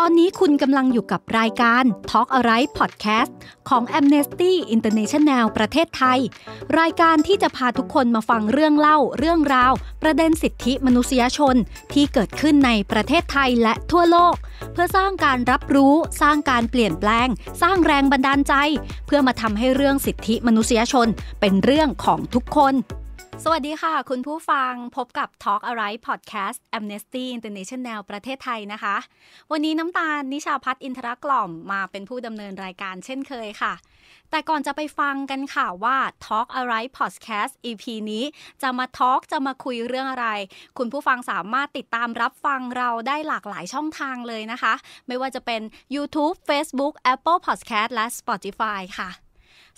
ตอนนี้คุณกำลังอยู่กับรายการ Talk a r i g h t Podcast ของ Amnesty International ประเทศไทย รายการที่จะพาทุกคนมาฟังเรื่องเล่าเรื่องราว ประเด็นสิทธิมนุษยชนที่เกิดขึ้นในประเทศไทยและทั่วโลก เพื่อสร้างการรับรู้สร้างการเปลี่ยนแปลง สร้างแรงบันดาลใจ เพื่อมาทำให้เรื่องสิทธิมนุษยชนเป็นเรื่องของทุกคนสวัสดีค่ะ คุณผู้ฟังพบกับ Talk a r i g h t Podcast Amnesty International ประเทศไทยนะคะ วันนี้น้ำตาลนิชาพัฒน์อินทรกล่อมมาเป็นผู้ดำเนินรายการเช่นเคยค่ะ แต่ก่อนจะไปฟังกันค่ะว่า Talk a r i g h t Podcast EP นี้จะมา Talk จะมาคุยเรื่องอะไร คุณผู้ฟังสามารถติดตามรับฟังเราได้หลากหลายช่องทางเลยนะคะ ไม่ว่าจะเป็น YouTube Facebook Apple Podcast และ Spotify ค่ะ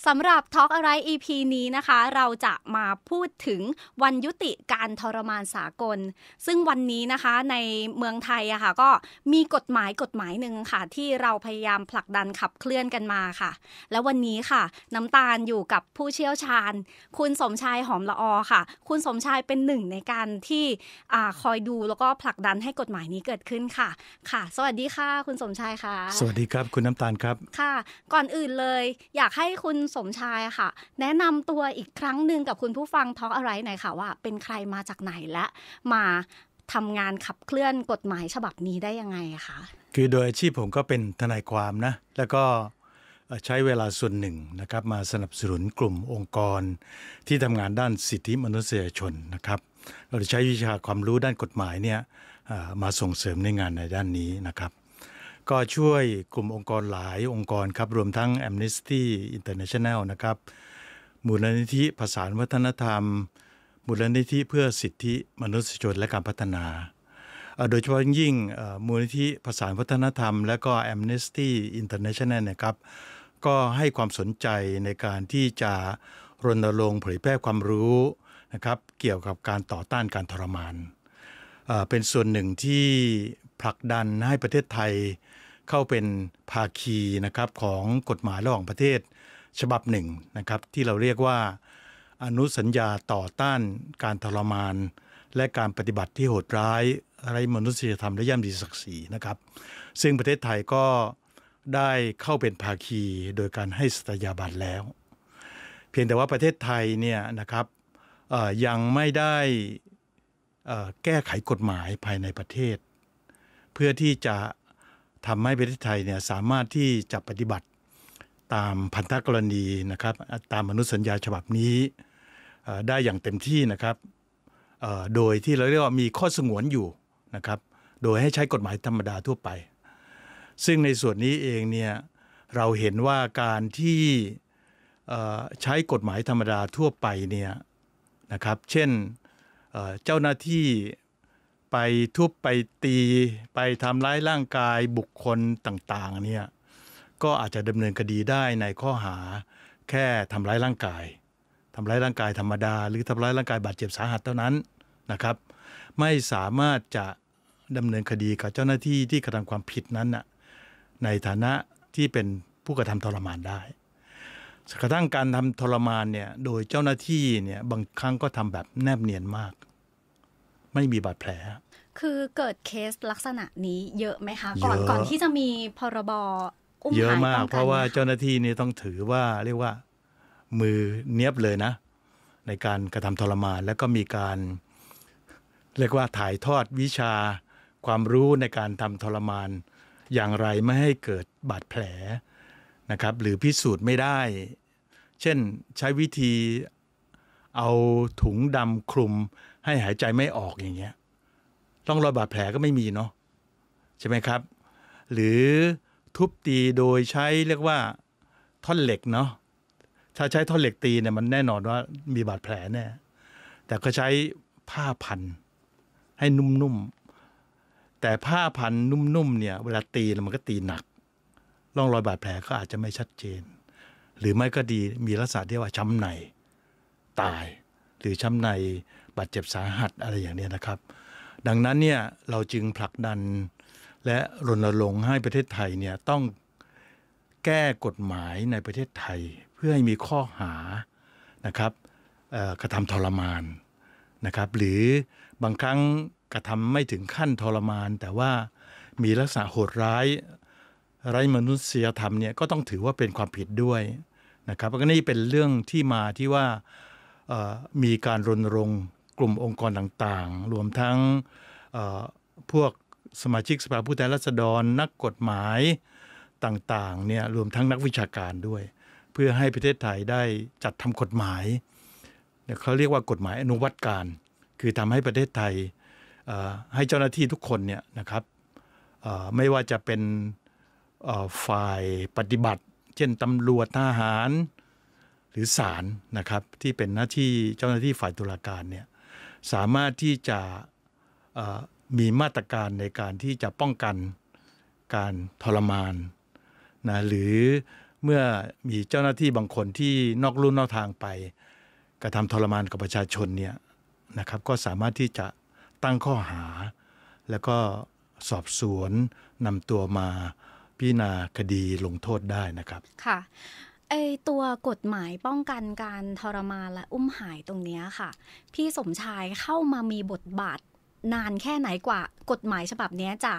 สำหรับอล์กอะไร EP นี้นะคะ เราจะมาพูดถึงวันยุติการทรมานสากล ซึ่งวันนี้นะคะในเมืองไทยอะคะ่ะก็มีกฎหมายกฎหมายหนึ่งค่ะ ที่เราพยายามผลักดันขับเคลื่อนกันมาค่ะ แล้ววันนี้ค่ะ น้ำตาลอยู่กับผู้เชี่ยวชาญ คุณสมชายหอมละอค่ะ คุณสมชายเป็นหนึ่งในการที่อคอยดูแล้วก็ผลักดันให้กฎหมายนี้เกิดขึ้นค่ะ ค่ะ สวัสดีค่ะ คุณสมชายค่ะ สวัสดีครับคุณน้ำตาลครับ ค่ะ ก่อนอื่นเลย อยากให้คุณสมชายค่ะ แนะนำตัวอีกครั้งหนึ่งกับคุณผู้ฟังท้องอะไรหน่อยค่ะว่าเป็นใครมาจากไหนและ มาทำงานขับเคลื่อนกฎหมายฉบับนี้ได้ยังไงคะ คือโดยอาชีพผมก็เป็นทนายความนะ แล้วก็ใช้เวลาส่วนหนึ่งนะครับ มาสนับสนุนกลุ่มองค์กรที่ทำงานด้านสิทธิมนุษยชนนะครับ เราใช้วิชาความรู้ด้านกฎหมายเนี่ยมาส่งเสริมในงานในด้านนี้นะครับก็ช่วยกลุ่มองค์กรหลายองค์กรครับรวมทั้ง Amnesty International นะครับมูลนิธิภาษาวัฒนธรรม มูลนิธิเพื่อสิทธิมนุษยชนและการพัฒนาโดยเฉพาะยิ่งมูลนิธิภาษาวัฒนธรรมและก็ Amnesty International นะครับก็ให้ความสนใจในการที่จะรณรงค์เผยแพร่ความรู้นะครับเกี่ยวกับการต่อต้านการทรมานเป็นส่วนหนึ่งที่ผลักดันให้ประเทศไทยเข้าเป็นภาคีนะครับของกฎหมายระหว่างประเทศฉบับหนึ่งนะครับ ที่เราเรียกว่าอนุสัญญาต่อต้านการทรมานและการปฏิบัติที่โหดร้ายไร้มนุษยธรรมและย่ำดีศักดิ์ศรีนะครับซึ่งประเทศไทยก็ได้เข้าเป็นภาคีโดยการให้สัตยาบันแล้ว เพียงแต่ว่าประเทศไทยเนี่ยนะครับยังไม่ได้แก้ไขกฎหมายภายในประเทศ เพื่อที่จะทำให้ประเทศไทยเนี่ยสามารถที่จะปฏิบัติตามพันธกรณีนะครับตามมนุษยสัญญาฉบับนี้ได้อย่างเต็มที่นะครับโดยที่เราเรียกว่ามีข้อสงวนอยู่นะครับโดยให้ใช้กฎหมายธรรมดาทั่วไป ซึ่งในส่วนนี้เองเนี่ยเราเห็นว่าการที่ใช้กฎหมายธรรมดาทั่วไปเนี่ยนะครับ เช่นเจ้าหน้าที่ไปทุบไปตีไปทำร้ายร่างกายบุคคลต่างๆเนี่ยก็อาจจะดำเนินคดีได้ในข้อหา แค่ทำร้ายร่างกายทำร้ายร่างกายธรรมดา หรือทำร้ายร่างกายบาดเจ็บสาหัสเท่านั้นนะครับ ไม่สามารถจะดำเนินคดีกับเจ้าหน้าที่ที่กระทำความผิดนั้นนะในฐานะที่เป็นผู้กระทำทรมานได้กระทั่งการทำทรมานเนี่ยโดยเจ้าหน้าที่เนี่ยบางครั้งก็ทำแบบแนบเนียนมากไม่มีบาดแผล คือเกิดเคสลักษณะนี้เยอะไหมคะ ก่อนก่อนที่จะมีพรบ อุ้มหเยอะมาก เพราะว่าเจ้าหน้าที่นี่ต้องถือว่าเรียกว่ามือเนียบเลยนะ ในการกระทำทรมาน แล้วก็มีการเรียกว่าถ่ายทอดวิชาความรู้ในการทำทรมาน อย่างไรไม่ให้เกิดบาดแผลนะครับ หรือพิสูจน์ไม่ได้ เช่นใช้วิธีเอาถุงดำคลุมให้หายใจไม่ออกอย่างเงี้ยร่องรอยบาดแผลก็ไม่มีเนาะใช่ไหมครับ หรือทุบตีโดยใช้เรียกว่าท่อนเหล็กเนาะ ถ้าใช้ท่อนเหล็กตีเนี่ย มันแน่นอนว่า มีบาดแผลแน่ แต่ก็ใช้ผ้าพันให้นุ่มๆ แต่ผ้าพันนุ่มๆ เนี่ย เวลาตีมันก็ตีหนัก ร่องรอยบาดแผลก็อาจจะไม่ชัดเจน หรือไม่ก็ดีมีลักษณะที่ว่าช้ำในตายหรือช้ำในบาดเจ็บสาหัสอะไรอย่างนี้นะครับ ดังนั้นเนี่ยเราจึงผลักดันและรณรงค์ให้ประเทศไทยเนี่ยต้องแก้กฎหมายในประเทศไทยเพื่อให้มีข้อหานะครับกระทำทรมานนะครับหรือบางครั้งกระทำไม่ถึงขั้นทรมาน แต่ว่ามีลักษณะโหดร้าย ไร้มนุษยธรรมเนี่ยก็ต้องถือว่าเป็นความผิดด้วยนะครับก็นี่เป็นเรื่องที่มาที่ว่ามีการรณรงค์กลุ่มองค์กรต่างๆ รวมทั้งพวกสมาชิกสภาผู้แทนราษฎร นักกฎหมายต่างๆ เนี่ย รวมทั้งนักวิชาการด้วย เพื่อให้ประเทศไทยได้จัดทำกฎหมาย เขาเรียกว่ากฎหมายอนุวัติการ คือทำให้ประเทศไทย ให้เจ้าหน้าที่ทุกคนเนี่ยนะครับ ไม่ว่าจะเป็นฝ่ายปฏิบัติ เช่นตำรวจ ทหาร หรือศาลนะครับ ที่เป็นหน้าที่เจ้าหน้าที่ฝ่ายตุลาการเนี่ยสามารถที่จะมีมาตรการในการที่จะป้องกันการทรมานนะหรือเมื่อมีเจ้าหน้าที่บางคนที่นอกลู่นอกทางไป กระทำทรมานกับประชาชนเนี่ยนะครับ ก็สามารถที่จะตั้งข้อหา แล้วก็สอบสวนนำตัวมาพิจารณาคดีลงโทษได้นะครับค่ะไอตัวกฎหมายป้องกันการทรมานและอุ้มหายตรงเนี้ยค่ะ พี่สมชายเข้ามามีบทบาท นานแค่ไหนกว่ากฎหมายฉบับนี้จะ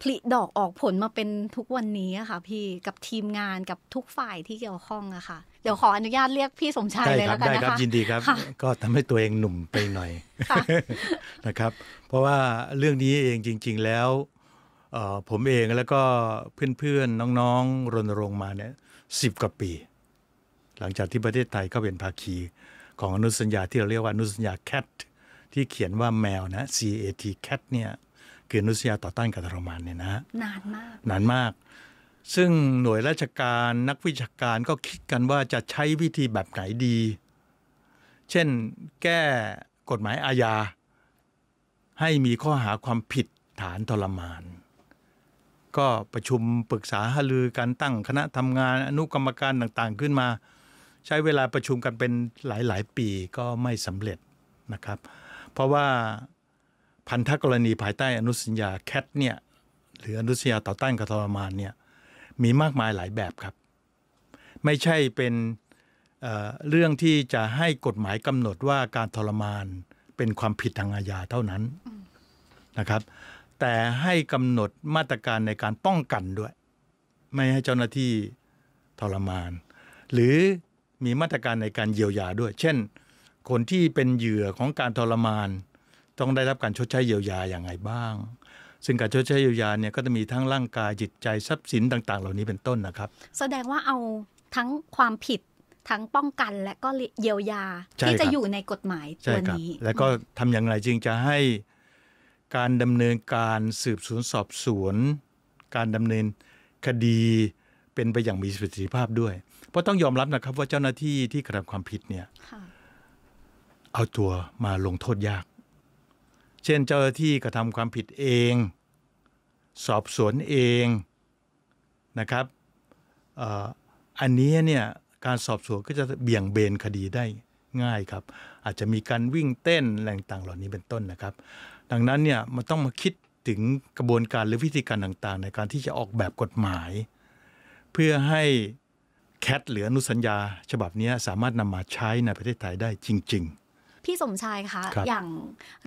ผลิดอกออกผลมาเป็นทุกวันนี้อะค่ะพี่กับทีมงานกับทุกฝ่ายที่เกี่ยวข้องอะค่ะเดี๋ยวขออนุญาตเรียกพี่สมชายเลยแล้วกันนะคะได้ครับยินดีครับ ก็ทำให้ตัวเองหนุ่มไปหน่อยนะครับ เพราะว่าเรื่องนี้เองจริงๆแล้ว ผมเองแล้วก็เพื่อนๆ น้องๆรณรงค์มาเนี่ยสิบกว่าปีหลังจากที่ประเทศไทยก็เป็นภาคี ของอนุสัญญาที่เราเรียกว่าอนุสัญญาแคทที่เขียนว่าแมวนะ CAT CAT เนี่ยคืออนุสัญญาต่อต้านการทรมานเนี่ยนะนานมากนานมาก ซึ่งหน่วยราชการนักวิชาการก็คิดกันว่าจะใช้วิธีแบบไหนดี เช่นแก้กฎหมายอาญา ให้มีข้อหาความผิดฐานทรมาน ก็ประชุมปรึกษาหารือการตั้งคณะทำงานอนุกรรมการต่างๆ ขึ้นมาใช้เวลาประชุมกันเป็นหลาย ๆ ปีก็ไม่สำเร็จนะครับ เพราะว่าพันธกรณีภายใต้อนุสัญญาแคทเนี่ยหรืออนุสัญญาต่อต้านการทรมานเนี่ยมีมากมายหลายแบบครับ ไม่ใช่เป็นเเรื่องที่จะให้กฎหมายกำหนดว่าการทรมาน เป็นความผิดทางอาญาเท่านั้นนะครับ แต่ให้กำหนดมาตรการในการป้องกันด้วย ไม่ให้เจ้าหน้าที่ทรมาน หรือมีมาตรการในการเยียวยาด้วย เช่น คนที่เป็นเหยื่อของการทรมาน ต้องได้รับการชดใช้เยียวยาอย่างไรบ้าง ซึ่งการชดใช้เยียวยาเนี่ยก็จะมีทั้งร่างกายจิตใจทรัพย์สินต่าง ๆ เหล่านี้เป็นต้นนะครับ แสดงว่าเอาทั้งความผิดทั้งป้องกันและก็เยียวยา ที่จะอยู่ในกฎหมายตัวนี้แล้วก็ทำอย่างไรจึงจะให้การดำเนินการสืบสวนสอบสวนการดำเนินคดีเป็นไปอย่างมีประสิทธิภาพด้วยเพราะต้องยอมรับนะครับว่าเจ้าหน้าที่ที่กระทำความผิดเนี่ยเอาตัวมาลงโทษยาก เช่นเจ้าหน้าที่กระทำความผิดเอง สอบสวนเองนะครับอันนี้เนี่ยการสอบสวนก็จะเบี่ยงเบนคดีได้ง่ายครับ อาจจะมีการวิ่งเต้นแรงต่างเหล่านี้เป็นต้นนะครับ ดังนั้นเนี่ยมันต้องมาคิดถึงกระบวนการหรือวิธีการต่างๆ ในการที่จะออกแบบกฎหมาย เพื่อให้แคทเหลือนุสัญญาฉบับนี้สามารถนำมาใช้ในประเทศไทยได้จริง ๆ พี่สมชายคะคอย่าง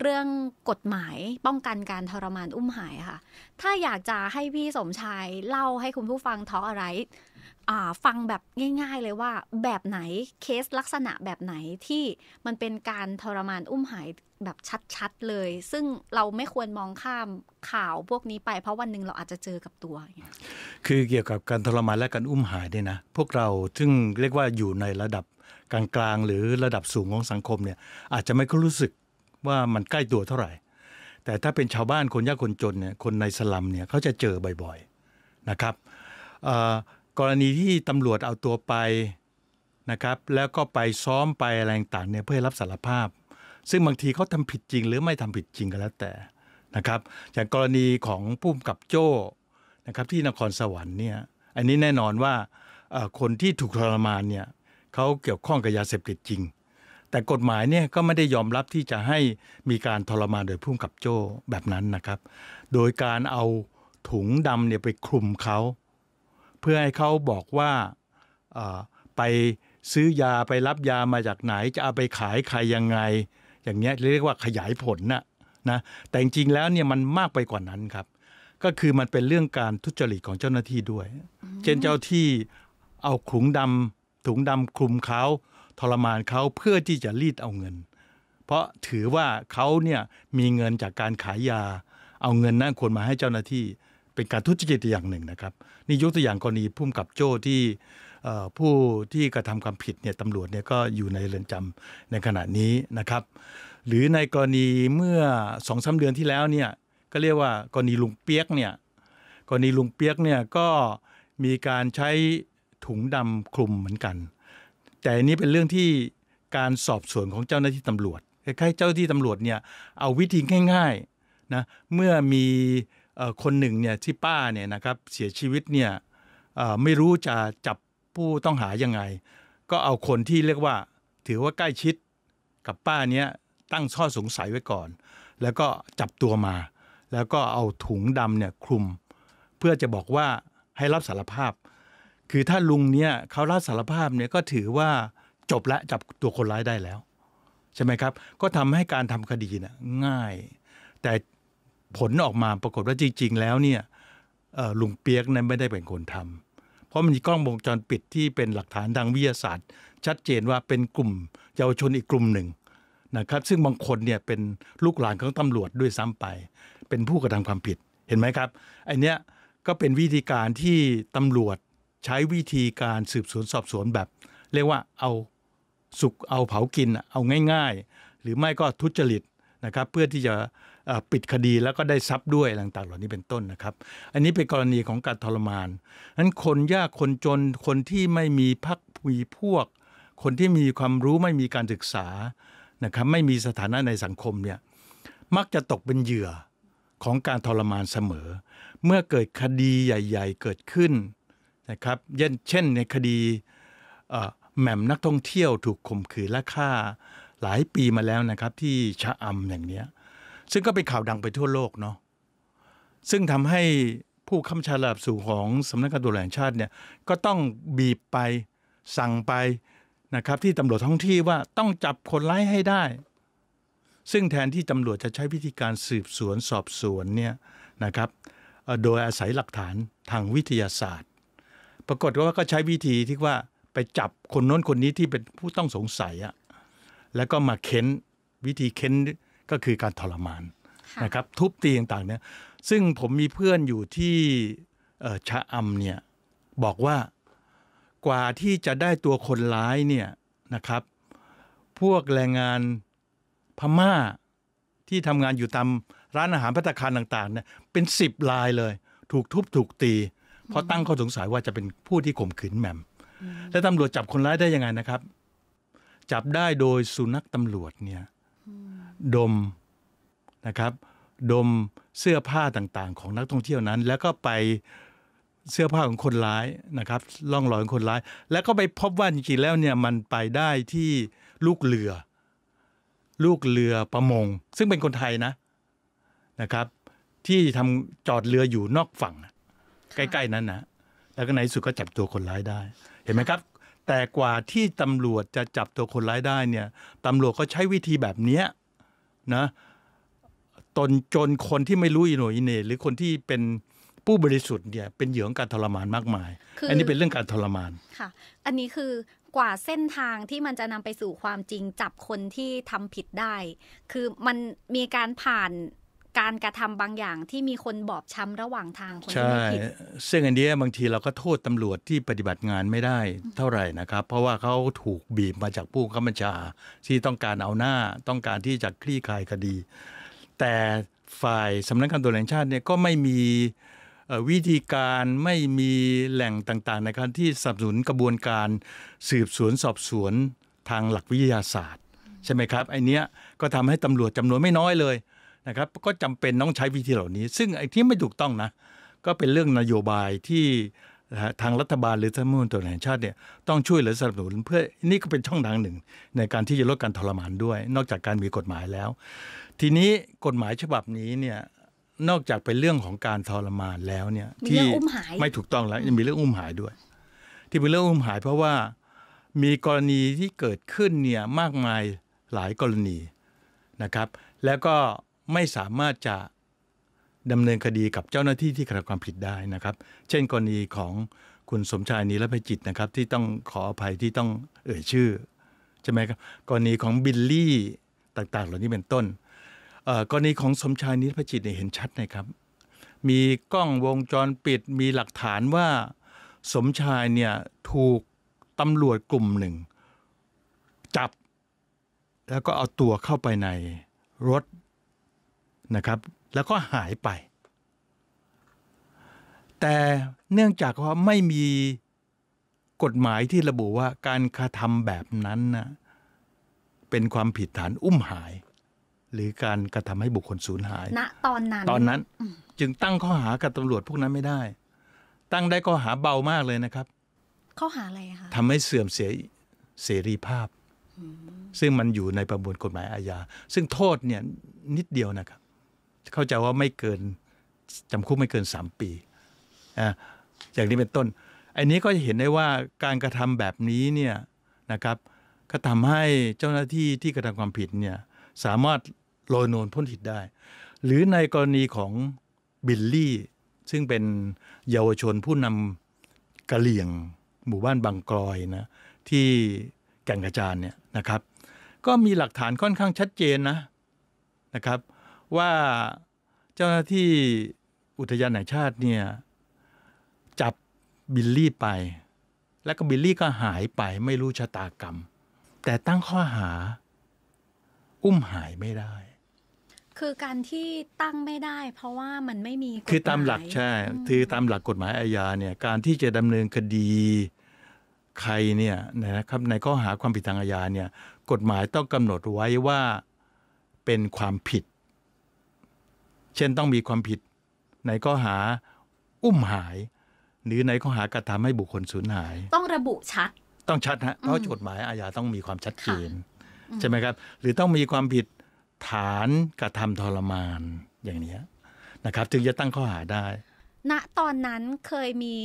เรื่องกฎหมายป้องกันการทรมานอุ้มหายค่ะ ถ้าอยากจะให้พี่สมชายเล่าให้คุณผู้ฟังท้ออะไรฟังแบบง่ายๆเลยว่าแบบไหนเคสลักษณะแบบไหนที่มันเป็นการทรมานอุ้มหายแบบชัดๆเลย ซึ่งเราไม่ควรมองข้ามข่าวพวกนี้ไป เพราะวันหนึ่งเราอาจจะเจอกับตัวคือเกี่ยวกับการทรมานและการอุ้มหายเนี่ยนะ พวกเราซึ่งเรียกว่าอยู่ในระดับกลางๆหรือระดับสูงของสังคมเนี่ยอาจจะไม่ค่อยรู้สึกว่ามันใกล้ตัวเท่าไหร่ แต่ถ้าเป็นชาวบ้านคนยากคนจนเนี่ยคนในสลัมเนี่ยเขาจะเจอบ่อยๆนะครับกรณีที่ตำรวจเอาตัวไปนะครับ แล้วก็ไปซ้อมไปอะไรต่างเนี่ยเพื่อรับสารภาพ ซึ่งบางทีเขาทำผิดจริง หรือไม่ทำผิดจริงก็แล้วแต่นะครับอย่างกรณีของผู้กับโจ้นะครับ ที่นครสวรรค์เนี่ยอันนี้แน่นอนว่าคนที่ถูกทรมานเนี่ยเขาเกี่ยวข้องกับยาเสพติดจริง แต่กฎหมายเนี่ยก็ไม่ได้ยอมรับที่จะให้มีการทรมานโดยผู้กับโจ้แบบนั้นนะครับ โดยการเอาถุงดำเนี่ยไปคลุมเขาเพื่อให้เขาบอกว่าไปซื้อยาไปรับยามาจากไหน จะเอาไปขายใครยังไง อย่างเงี้ยเรียกว่าขยายผลนะนะแต่จริงๆแล้วเนี่ย มันมากไปกว่านั้นครับ ก็คือมันเป็นเรื่องการทุจริตของเจ้าหน้าที่ด้วยเช่นเจ้าที่เอาขุงดำถุงดำคลุมเขาทรมานเขาเพื่อที่จะรีดเอาเงิน เพราะถือว่าเขาเนี่ยมีเงินจากการขายยาเอาเงินนั่นควรมาให้เจ้าหน้าที่เป็นการทุจริตอย่างหนึ่งนะครับนี่ยกตัวอย่างกรณีพุ่มกับโจ้ที่ผู้ที่กระทำความผิดเนี่ยตำรวจเนี่ยก็อยู่ในเรือนจำในขณะนี้นะครับ หรือในกรณีเมื่อสองสาเดือนที่แล้วเนี่ยก็เรียกว่ากรณีลุงเปียกเนี่ยกรณีลุงเปียกเนี่ยก็มีการใช้ถุงดำคลุมเหมือนกัน แต่นนี้เป็นเรื่องที่การสอบสวนของเจ้าหน้าที่ตำรวจคล้ายๆเจ้าหน้าที่ตำรวจเนี่ยเอาวิธีง่ายๆนะเมื่อมีคนหนึ่งเนี่ยที่ป้าเนี่ยนะครับเสียชีวิตเนี่ยไม่รู้จะจับผู้ต้องหายังไงก็เอาคนที่เรียกว่าถือว่าใกล้ชิดกับป้าเนี้ยตั้งข้อสงสัยไว้ก่อน แล้วก็จับตัวมา แล้วก็เอาถุงดำเนี่ยคลุม เพื่อจะบอกว่าให้รับสารภาพ คือถ้าลุงเนี่ยเขารับสารภาพเนี่ยก็ถือว่าจบและจับตัวคนร้ายได้แล้วใช่ไหมครับก็ทำให้การทำคดีน่ะง่ายแต่ผลออกมาปรากฏว่าจริงๆ แล้วเนี่ยลุงเปียกนั้นไม่ได้เป็นคนทำ เพราะมันมีกล้องวงจรปิดที่เป็นหลักฐานทางวิทยาศาสตร์ ชัดเจนว่าเป็นกลุ่มเยาวชนอีกกลุ่มหนึ่งนะครับ ซึ่งบางคนเนี่ยเป็นลูกหลานของตำรวจด้วยซ้ำไป เป็นผู้กระทำความผิดเห็นไหมครับ อันเนี้ยก็เป็นวิธีการที่ตำรวจใช้วิธีการสืบสวนสอบสวนแบบ เรียกว่าเอาสุกเอาเผากินเอาง่าย ๆ หรือไม่ก็ทุจริตนะครับ เพื่อที่จะปิดคดีแล้วก็ได้ทรัพย์ด้วยต่างๆ เหล่านี้เป็นต้นนะครับ อันนี้เป็นกรณีของการทรมานนั้นคนยากคนจนคนที่ไม่มีพักมีพวก คนที่มีความรู้ไม่มีการศึกษานะครับไม่มีสถานะในสังคมเนี่ยมักจะตกเป็นเหยื่อของการทรมานเสมอ เมื่อเกิดคดีใหญ่ ๆ เกิดขึ้นนะครับเช่นในคดีแหม่มนักท่องเที่ยวถูกข่มขืนและฆ่าหลายปีมาแล้วนะครับที่ชะอำอย่างเนี้ยซึ่งก็เป็นข่าวดังไปทั่วโลกเนาะ ซึ่งทำให้ผู้ค้าชาลาบสู่ของสำนักงานตุลาชาติเนี่ย ก็ต้องบีบไปสั่งไปนะครับที่ตำรวจท้องที่ว่าต้องจับคนร้ายให้ได้ ซึ่งแทนที่ตำรวจจะใช้วิธีการสืบสวนสอบสวนเนี่ยนะครับโดยอาศัยหลักฐานทางวิทยาศาสตร์ ปรากฏว่าก็ใช้วิธีที่ว่าไปจับคนน้นคนนี้ที่เป็นผู้ต้องสงสัยอะแล้วก็มาเค้นวิธีเค้นก็คือการทรมานนะครับ ทุบตีต่างๆเนี่ยซึ่งผมมีเพื่อนอยู่ที่ชะอำเนี่ยบอกว่ากว่าที่จะได้ตัวคนร้ายเนี่ยนะครับ พวกแรงงานพม่าที่ทำงานอยู่ตามร้านอาหารพัตคารต่างๆเนี่ยเป็นสิบลายเลยถูกทุบถูกตีเพราะตั้งข้อสงสัยว่าจะเป็นผู้ที่ข่มขืนแหม่มและตำรวจจับคนร้ายได้ยังไงนะครับ จับได้โดยสุนัขตำรวจเนี่ยดมนะครับ ดมเสื้อผ้าต่างๆ ของนักท่องเที่ยวนั้น แล้วก็ไปเสื้อผ้าของคนร้ายนะครับล่องลอยของคนร้าย แล้วก็ไปพบว่าจริงๆแล้วเนี่ยมันไปได้ที่ลูกเรือ ลูกเรือประมงซึ่งเป็นคนไทยนะนะครับ ที่ทำจอดเรืออยู่นอกฝั่ง ใกล้ๆนั้นนะแล้วก็ในสุดก็จับตัวคนร้ายได้เห็นไหมครับ แต่กว่าที่ตำรวจจะจับตัวคนร้ายได้เนี่ยตำรวจก็ใช้วิธีแบบเนี้ยนะตนจนคนที่ไม่รู้อิโนอิเนหรือคนที่เป็นผู้บริสุทธิ์เนี่ยเป็นเหยื่อของการทรมานมากมาย อันนี้เป็นเรื่องการทรมานค่ะอันนี้คือกว่าเส้นทางที่มันจะนำไปสู่ความจริงจับคนที่ทำผิดได้ คือมันมีการผ่านการกระทำบางอย่างที่มีคนบอบช้าระหว่างทางคนที่ไม่ผิดซึ่งอันนี้บางทีเราก็โทษตำรวจที่ปฏิบัติงานไม่ได้ เท่าไหร่นะครับ เพราะว่าเขาถูกบีบมาจากผู้กำบัญชาที่ต้องการเอาหน้า ต้องการที่จะคลี่คลายคดี แต่ฝ่ายสำนักงานตุลาการชาติเนี่ยก็ไม่มีวิธีการไม่มีแหล่งต่างๆในการที่สนับสนุนกระบวนการสืบสวน สอบสวนทางหลักวิทยาศาสตร์ใช่ไหมครับไอเนี้ยก็ทำให้ตำรวจจำนวนไม่น้อยเลยนะครับก็จำเป็นต้องใช้วิธีเหล่านี้ ซึ่งไอ้ที่ไม่ถูกต้องนะ ก็เป็นเรื่องนโยบายที่ทางรัฐบาลหรือทางมุนตัวแห่งชาติเนี่ยต้องช่วยเหลือสนับสนุนเพื่อนี่ก็เป็นช่องทางหนึ่งในการที่จะลดการทรมานด้วย นอกจากการมีกฎหมายแล้ว ทีนี้กฎหมายฉบับนี้เนี่ยนอกจากเป็นเรื่องของการทรมานแล้วเนี่ยที่ไม่ถูกต้องแล้วยังมีเรื่องอุ้มหายด้วย ที่เป็นเรื่องอุ้มหาย เพราะว่ามีกรณีที่เกิดขึ้นเนี่ยมากมายหลายกรณีนะครับ แล้วก็ไม่สามารถจะดำเนินคดีกับเจ้าหน้าที่ที่กระทำความผิดได้นะครับ เช่นกรณีของคุณสมชายนีรภจิตนะครับ ที่ต้องขออภัยที่ต้องเอ่ยชื่อใช่ไหมครับ กรณีของบิลลี่ต่างๆ เหล่านี้เป็นต้นกรณีของสมชายนิรภจิตเนี่ยเห็นชัดนะครับ มีกล้องวงจรปิดมีหลักฐานว่าสมชายเนี่ยถูกตำรวจกลุ่มหนึ่งจับ แล้วก็เอาตัวเข้าไปในรถนะครับแล้วก็หายไป แต่เนื่องจากว่าไม่มีกฎหมายที่ระบุว่าการกระทำแบบนั้นนะเป็นความผิดฐานอุ้มหาย หรือการกระทำให้บุคคลสูญหายณตอนนั้น ตอนนั้นจึงตั้งข้อหากับตำรวจพวกนั้นไม่ได้ ตั้งได้ข้อหาเบามากเลยนะครับ ข้อหาอะไรคะทำให้เสื่อมเสียเสรีภาพ ซึ่งมันอยู่ในประมวลกฎหมายอาญาซึ่งโทษเนี่ยนิดเดียวนะครับเข้าใจว่าไม่เกินจำคุกไม่เกิน 3 ปีอ่าอย่างนี้เป็นต้น อันนี้ก็จะเห็นได้ว่าการกระทำแบบนี้เนี่ยนะครับก็ทำให้เจ้าหน้าที่ที่กระทำความผิดเนี่ยสามารถลอยนวลพ้นผิดได้ หรือในกรณีของบิลลี่ ซึ่งเป็นเยาวชนผู้นำกะเหลี่ยง หมู่บ้านบางกรอยนะที่แก่งกระจานเนี่ยนะครับ ก็มีหลักฐานค่อนข้างชัดเจนนะนะครับว่าเจ้าหน้าที่อุทยานแห่งชาติเนี่ยจับบิลลี่ไป แล้วก็บิลลี่ก็หายไปไม่รู้ชะตากรรม แต่ตั้งข้อหา อุ้มหายไม่ได้ คือการที่ตั้งไม่ได้ เพราะว่ามันไม่มีคือตามหลักใช่ คือตามหลักกฎหมายอาญาเนี่ยการที่จะดำเนินคดีใครเนี่ยนะครับในข้อหาความผิดทางอาญาเนี่ยกฎหมายต้องกำหนดไว้ว่าเป็นความผิดเช่นต้องมีความผิดในข้อหาอุ้มหาย หรือในข้อหากระทำให้บุคคลสูญหาย ต้องระบุชัดต้องชัดฮะเพราะกฎหมายอาญาต้องมีความชัดเจนใช่ไหมครับ หรือต้องมีความผิดฐานกระทำทรมานอย่างนี้นะครับจึงจะตั้งข้อหาได้ ณตอนนั้นเคยมี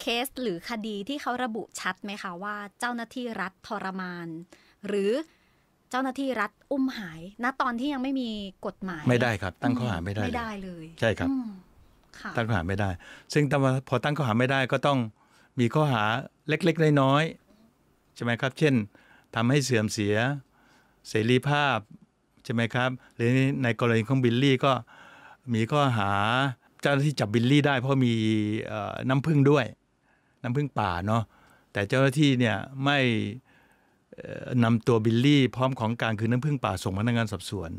เคสหรือคดีที่เขาระบุชัดไหมคะว่าเจ้าหน้าที่รัฐทรมาน หรือเจ้าหน้าที่รัฐอุ้มหาย ณ ตอนที่ยังไม่มีกฎหมาย ไม่ได้ครับ ตั้งข้อหาไม่ได้ไม่ได้เลย ใช่ครับ ตั้งข้อหาไม่ได้ ซึ่งพอตั้งข้อหาไม่ได้ก็ต้องมีข้อหาเล็กๆน้อยๆ ใช่ไหมครับ เช่น ทำให้เสื่อมเสียเสรีภาพ ใช่ไหมครับ หรือในกรณีของบิลลี่ ก็มีข้อหาเจ้าหน้าที่จับบิลลี่ได้ เพราะมีน้ำพึ่งด้วย น้ำพึ่งป่าเนาะแต่เจ้าหน้าที่เนี่ยไม่นำตัวบิลลี่พร้อมของกลางคือน้ำพึ่งป่า ส่งพนักงานสอบสวน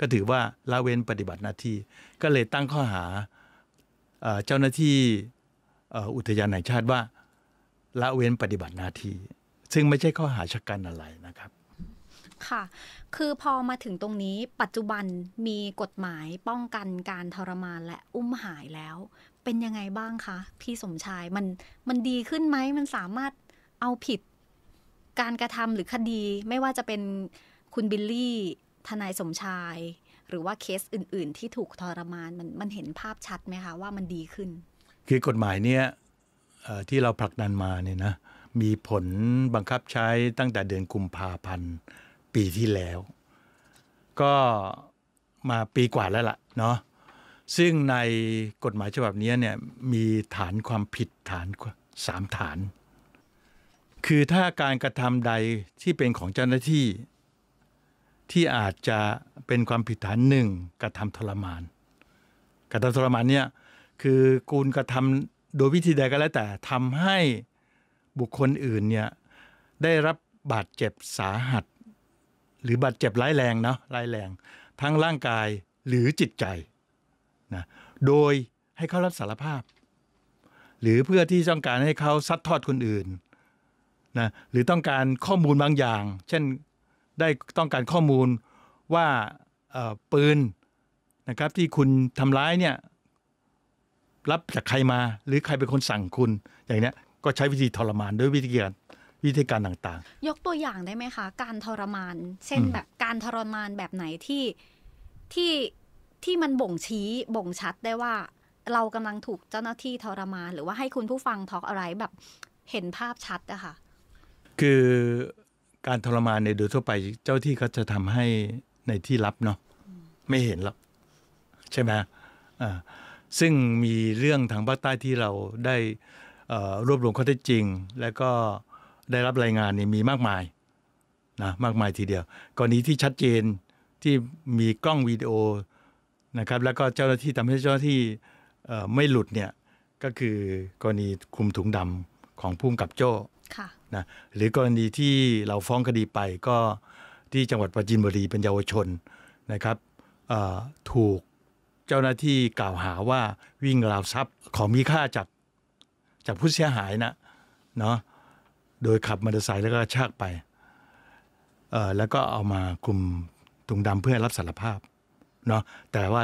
ก็ถือว่าละเว้นปฏิบัติหน้าที่ ก็เลยตั้งข้อหาเจ้าหน้าที่อุทยานแห่งชาติว่าละเว้นปฏิบัติหน้าที่ ซึ่งไม่ใช่ข้อหาชะกันอะไรนะครับ ค่ะ คือพอมาถึงตรงนี้ปัจจุบันมีกฎหมายป้องกันการทรมานและอุ้มหายแล้ว เป็นยังไงบ้างคะพี่สมชายมันมันดีขึ้นไหมมันสามารถเอาผิดการกระทำหรือคดีไม่ว่าจะเป็นคุณบิลลี่ทนายสมชาย หรือว่าเคสอื่น ๆ ที่ถูกทรมานมันมันเห็นภาพชัดไหมคะ ว่ามันดีขึ้น คือกฎหมายเนี้ยที่เราผลักดันมาเนี่ยนะมีผลบังคับใช้ตั้งแต่เดือนกุมภาพันธ์ ปีที่แล้ว ก็มาปีกว่าแล้วล่ะเนาะซึ่งในกฎหมายฉบับนี้เนี่ยมีฐานความผิดฐานสามฐานคือถ้าการกระทำใดที่เป็นของเจ้าหน้าที่ ที่อาจจะเป็นความผิดฐานหนึ่งกระทำทรมาน กระทำทรมานเนี่ยคือกุลกระทำโดยวิธีใดก็แล้วแต่ ทำให้บุคคลอื่นเนี่ยได้รับบาดเจ็บสาหัส หรือบาดเจ็บร้ายแรงเนาะร้ายแรงทั้งร่างกายหรือจิตใจนะโดยให้เขารับสารภาพ หรือเพื่อที่ต้องการให้เขาซัดทอดคนอื่นนะหรือต้องการข้อมูลบางอย่าง เช่น ได้ต้องการข้อมูลว่าปืนนะครับที่คุณทำร้ายเนี่ยรับจากใครมา หรือใครเป็นคนสั่งคุณ อย่างเนี้ยก็ใช้วิธีทรมานด้วยวิธีการวิธีการต่างๆ ยกตัวอย่างได้ไหมคะ การทรมาน เช่นแบบการทรมานแบบไหนที่ที่ ที่มันบ่งชี้บ่งชัดได้ว่าเรากำลังถูกเจ้าหน้าที่ทรมาน หรือว่าให้คุณผู้ฟังทอกอะไรแบบเห็นภาพชัดอะคะ่ะคือการทรมานในโดยทั่วไปเจ้าที่เขาจะทำให้ในที่ลับเนาะไม่เห็นหรอกใช่ไหมอ่าซึ่งมีเรื่องทางภาคใต้ที่เราได้รวบรวมข้อเท็จจริง และก็ได้รับรายงานนี่มีมากมายนะมากมายทีเดียว กรณีที่ชัดเจนที่มีกล้องวิดีโอนะครับแล้วก็เจ้าหน้าที่ทำให้เจ้าหน้าที่ไม่หลุดเนี่ยก็คือกรณีคุมถุงดำของพุ่มกับโจ้นะหรือกรณีที่เราฟ้องคดีไปก็ที่จังหวัดปราจีนบุรีเป็นเยาวชนนะครับถูกเจ้าหน้าที่กล่าวหาว่าวิ่งราวทรัพย์ ของมีค่าจากจากผู้เสียหายนะเนาะโดยขับมอเตอร์ไซค์แล้วก็ชากไปแล้วก็เอามาคลุมตุงดำเพื่อรับสารภาพเนาะแต่ว่า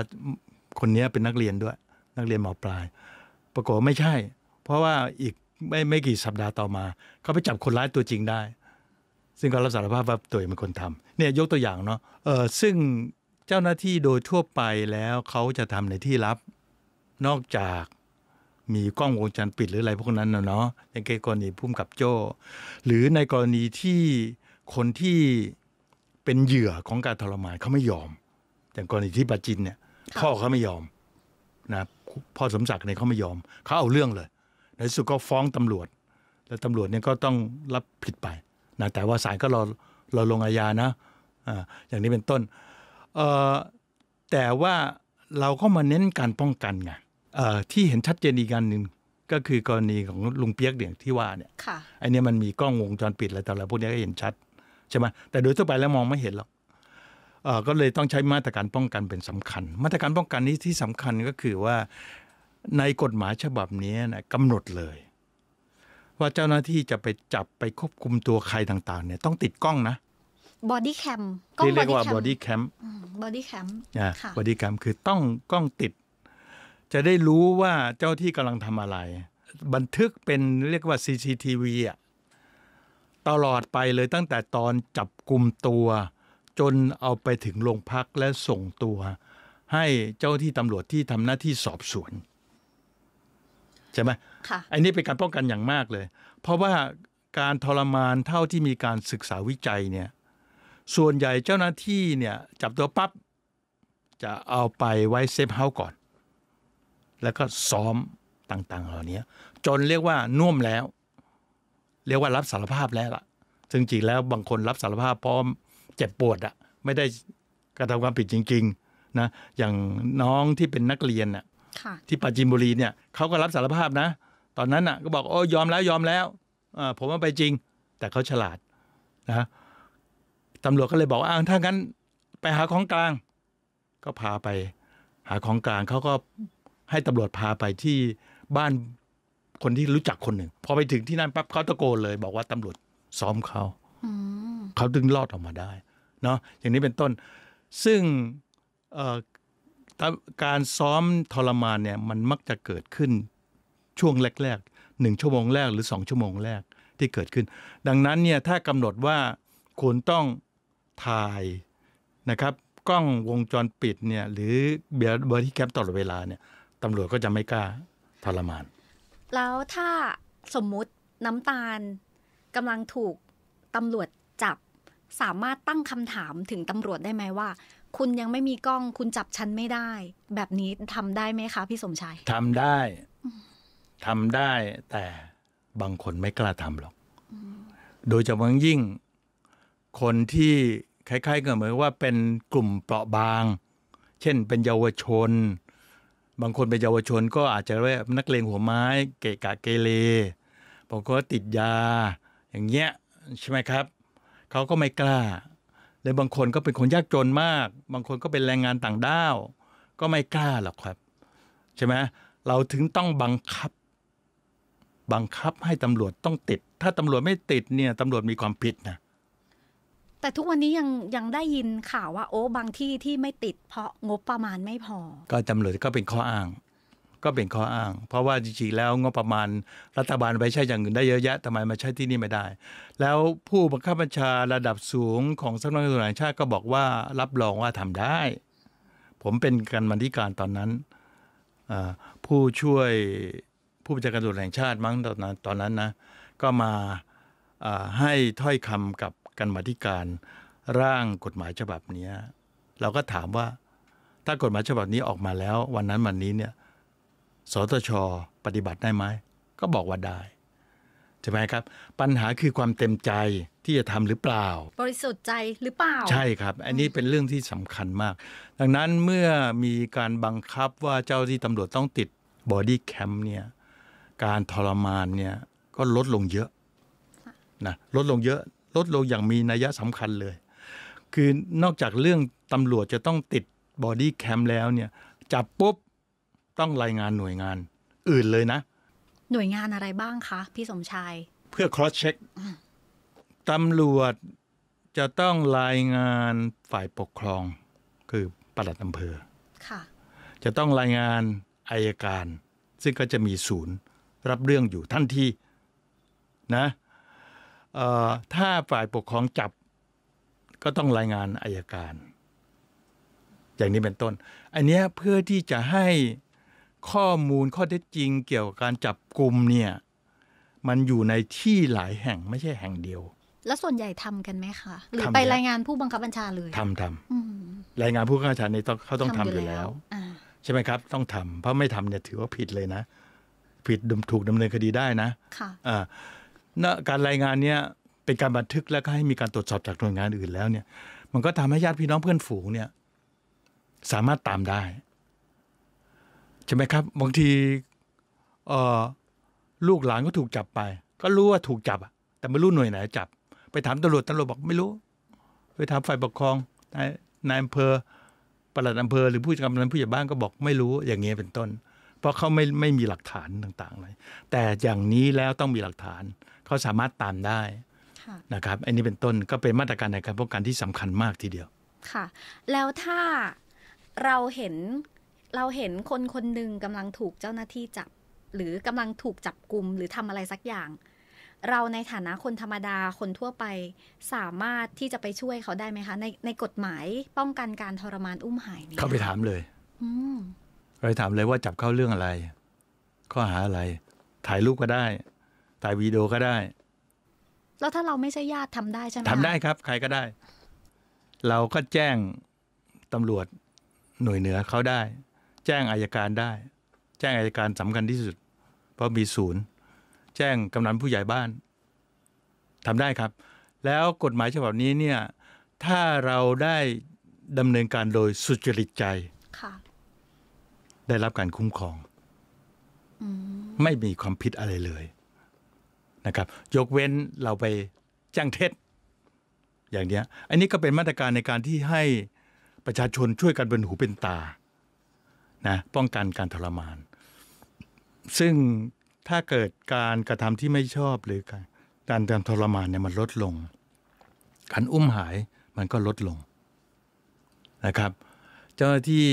คนนี้เป็นนักเรียนด้วย นักเรียนหมอปลาย ปรากฏไม่ใช่เพราะว่าอีกไม่ไม่กี่สัปดาห์ต่อมาเขาไปจับคนร้ายตัวจริงได้ ซึ่งก็รับสารภาพว่าตัวเองเป็นคนทำเนี่ยยกตัวอย่างเนาะเออซึ่งเจ้าหน้าที่โดยทั่วไปแล้วเขาจะทำในที่ลับนอกจากมีกล้องวงจรปิดหรืออะไรพวกนั้นเนาะอย่างกรณีพุ่มกับโจ้หรือในกรณีที่คนที่เป็นเหยื่อของการทรมานเขาไม่ยอมอย่างกรณีที่ปาจินเนี่ยพ่อเขาไม่ยอมนะพ่อสมศักดิ์เนี่ยเขาไม่ยอมเขาเอาเรื่องเลยในสุดก็ฟ้องตำรวจแล้วตำรวจเนี่ยก็ต้องรับผิดไปนะแต่ว่าศาลก็รอรอลงอาญานะอ่าอย่างนี้เป็นต้นเอ่อแต่ว่าเราก็มาเน้นการป้องกันไงเอ่อที่เห็นชัดเจนอีกการหนึ่งก็คือกรณีของลุงเปียกเดี่ยที่ว่าเนี่ยค่ะไอเนี้ยมันมีกล้องวงจรปิดอะไรต่ออะไรพวกนี้ก็เห็นชัดใช่ไหมแต่โดยทั่วไปแล้วมองไม่เห็นหรอกก็เลยต้องใช้มาตรการป้องกันเป็นสำคัญ มาตรการป้องกันนี้ที่สำคัญก็คือว่าในกฎหมายฉบับนี้นะกำหนดเลย ว่าเจ้าหน้าที่จะไปจับไปควบคุมตัวใครต่างๆเนี่ยต้องติดกล้องนะบอดี้แคมป์ที่เรียกว่าบอดี้แคมบอดี้แคมป์บอดี้แคมคือต้องกล้องติด จะได้รู้ว่าเจ้าที่กำลังทำอะไร บันทึกเป็นเรียกว่า CCTV อ่ะตลอดไปเลยตั้งแต่ตอนจับกลุ่มตัว จนเอาไปถึงโรงพักและส่งตัว ให้เจ้าที่ตำรวจที่ทำหน้าที่สอบสวนช่ไหมค่ะอันนี้เป็นการป้องกันอย่างมากเลย เพราะว่าการทรมานเท่าที่มีการศึกษาวิจัยเนี่ย ส่วนใหญ่เจ้าหน้าที่เนี่ยจับตัวปับ๊บจะเอาไปไว้เซฟเฮาส์ก่อน แล้วก็ซ้อมต่างๆเหล่านี้จนเรียกว่าน่วมแล้ว เรียกว่ารับสารภาพแล้วล่ะ ซึ่งจริงแล้วบางคนรับสารภาพพร้อมเจ็บปวดอะไม่ได้กระทำความผิดจริงๆนะ อย่างน้องที่เป็นนักเรียนน่ะที่ปาจินบุรีเนี่ยเขาก็รับสารภาพนะตอนนั้นอ่ะก็บอกโอ้ยอมแล้วยอมแล้วผมว่าไปจริง แต่เขาฉลาดนะตำรวจก็เลยบอกอ้างถ้างั้นไปหาของกลาง ก็พาไปหาของกลางเขาก็ให้ตำรวจพาไปที่บ้านคนที่รู้จักคนหนึ่งพอไปถึงที่นั่นปั๊บเขาตะโกนเลย บอกว่าตำรวจซ้อมเขาเขาดึงรอดออกมาได้ เนาะอย่างนี้เป็นต้น ซึ่งการซ้อมทรมานเนี่ยมันมักจะเกิดขึ้นช่วงแรกๆหนึ่งชั่วโมงแรกหรือสองชั่วโมงแรกที่เกิดขึ้น ดังนั้นเนี่ยถ้ากำหนดว่าคุณต้องถ่ายนะครับกล้องวงจรปิดเนี่ยหรือเบียร์บอร์ที่แคปตลอดเวลาเนี่ยตำรวจก็จะไม่กล้าทรมาน แล้วถ้าสมมุติน้ำตาลกำลังถูกตำรวจจับสามารถตั้งคำถามถึงตำรวจได้ไหมว่าคุณยังไม่มีกล้องคุณจับฉันไม่ได้ แบบนี้ทำได้ไหมคะพี่สมชายทำได้ทำได้แต่บางคนไม่กล้าทำหรอก โดยเฉพาะยิ่ง คนที่คล้ายๆกับเหมือนว่าเป็นกลุ่มเปราะบาง เช่นเป็นเยาวชน บางคนเป็นเยาวชนก็อาจจะว่านักเลงหัวไม้ เกะกะเกเรบางคนติดยา อย่างเงี้ยใช่ไหมครับ เขาก็ไม่กล้าและบางคนก็เป็นคนยากจนมาก บางคนก็เป็นแรงงานต่างด้าวก็ไม่กล้าหรอกครับ ใช่ไหมเราถึงต้องบังคับบังคับให้ตำรวจต้องติด ถ้าตำรวจไม่ติดเนี่ยตำรวจมีความผิดนะ แต่ทุกวันนี้ยังยังได้ยินข่าวว่า โอ้ บางที่ที่ไม่ติด เพราะงบประมาณไม่พอ ก็ตำรวจก็เป็นข้ออ้างก็เป็นข้ออ้าง เพราะว่าจริงๆ แล้วงบประมาณรัฐบาลไปใช้อย่างอื่นได้เยอะแยะทำไมมาใช้ที่นี่ไม่ได้ แล้วผู้บังคับบัญชาระดับสูงของสำนักงานตุลาแห่งชาติ ก็บอกว่ารับรองว่าทำได้ ผมเป็นการบรรธิการตอนนั้น ผู้ช่วยผู้บัญชาการตุลาแห่งชาติมั้งตอนนั้นตอนนั้นนะ ก็มาให้ถ้อยคำกับการบรรธิการร่างกฎหมายฉบับนี้ เราก็ถามว่าถ้ากฎหมายฉบับนี้ออกมาแล้ว วันนั้นวันนี้เนี่ยสตชปฏิบัติได้ไหมก็บอกว่าได้ ใช่ไหมครับ ปัญหาคือความเต็มใจที่จะทำหรือเปล่า บริสุทธิ์ใจหรือเปล่า ใช่ครับ อันนี้เป็นเรื่องที่สำคัญมาก ดังนั้นเมื่อมีการบังคับว่าเจ้าที่ตำรวจต้องติดบอดี้แคมป์เนี่ยการทรมานเนี่ย ก็ลดลงเยอะนะลดลงเยอะ ลดลงอย่างมีนัยสำคัญเลย คือนอกจากเรื่องตำรวจจะต้องติดบอดี้แคมป์แล้วเนี่ย จับปุ๊บต้องรายงานหน่วยงานอื่นเลยนะ หน่วยงานอะไรบ้างคะพี่สมชาย เพื่อ cross check ตำรวจจะต้องรายงานฝ่ายปกครอง คือ ปลัดอำเภอค่ะจะต้องรายงานอายการ ซึ่งก็จะมีศูนย์รับเรื่องอยู่ทันทีนะ ถ้าฝ่ายปกครองจับ ก็ต้องรายงานอายการ อย่างนี้เป็นต้น อันนี้เพื่อที่จะให้ข้อมูลข้อเท็จจริงเกี่ยวกับการจับกลุ่มเนี่ย มันอยู่ในที่หลายแห่งไม่ใช่แห่งเดียว แล้วส่วนใหญ่ทำกันไหมคะ หรือไปรายงานผู้บังคับบัญชาเลยทำทำรายงานผู้บังคับบัญชาในต้องเขาต้องทำอยู่แล้ว ใช่ไหมครับ ต้องทำ เพราะไม่ทำเนี่ย ถือว่าผิดเลยนะ ผิดถูกดำเนินคดีได้นะค่ะการรายงานเนี่ยเป็นการบันทึกแล้วก็ให้มีการตรวจสอบจากหน่วยงานอื่นแล้วเนี่ย มันก็ทำให้ญาติพี่น้องเพื่อนฝูงเนี่ย สามารถตามได้ใช่ไหมครับบางทีลูกหลานก็ถูกจับไป ก็รู้ว่าถูกจับแต่ไม่รู้หน่วยไหน จับ ไปถามตำรวจตำรวจ บอกไม่รู้ ไปถามฝ่ายปกครองนายนายอำเภอปลัดอำเภอ หรือผู้จกดกานผู้ใหญ่บ้านก็บอกไม่รู้ อย่างเงี้ยเป็นต้น เพราะเขาไม่ไม่มีหลักฐานต่าง ๆ เลย แต่อย่างนี้แล้วต้องมีหลักฐาน เขาสามารถตามได้นะครับ อันนี้เป็นต้นก็เป็นมาตรการในการป้องกันที่สำคัญมากทีเดียวค่ะแล้วถ้าเราเห็นเราเห็นคนคนหนึ่งกำลังถูกเจ้าหน้าที่จับ หรือกำลังถูกจับกลุ่มหรือทำอะไรสักอย่าง เราในฐานะคนธรรมดาคนทั่วไปสามารถที่จะไปช่วยเขาได้ไหมคะ ในในกฎหมายป้องกันการทรมานอุ้มหายเนี่ยเขาไปถามเลยไปถามเลยว่าจับเข้าเรื่องอะไร ข้อหาอะไร ถ่ายรูปก็ได้ ถ่ายวีดีโอก็ได้ แล้วถ้าเราไม่ใช่ญาติทำได้ใช่ไหมทำได้ครับใครก็ได้ เราก็แจ้งตำรวจหน่วยเหนือเขาได้แจ้งอายการได้ แจ้งอายการสำคัญที่สุด เพราะมีศูนย์ แจ้งกำนันผู้ใหญ่บ้าน ทำได้ครับ แล้วกฎหมายฉบับนี้เนี่ยถ้าเราได้ดำเนินการโดยสุจริตใจ ได้รับการคุ้มครองอไม่มีความผิดอะไรเลยนะครับ ยกเว้นเราไปจ้างเท็จ อย่างเนี้ยอันนี้ก็เป็นมาตรการในการที่ให้ประชาชนช่วยกันเป็นหูเป็นตานะป้องกันการทรมาน ซึ่งถ้าเกิดการกระทำที่ไม่ชอบหรือ การการทำทรมานเนี่ยมันลดลงขันอุ้มหายมันก็ลดลงนะครับ เจ้าหน้าที่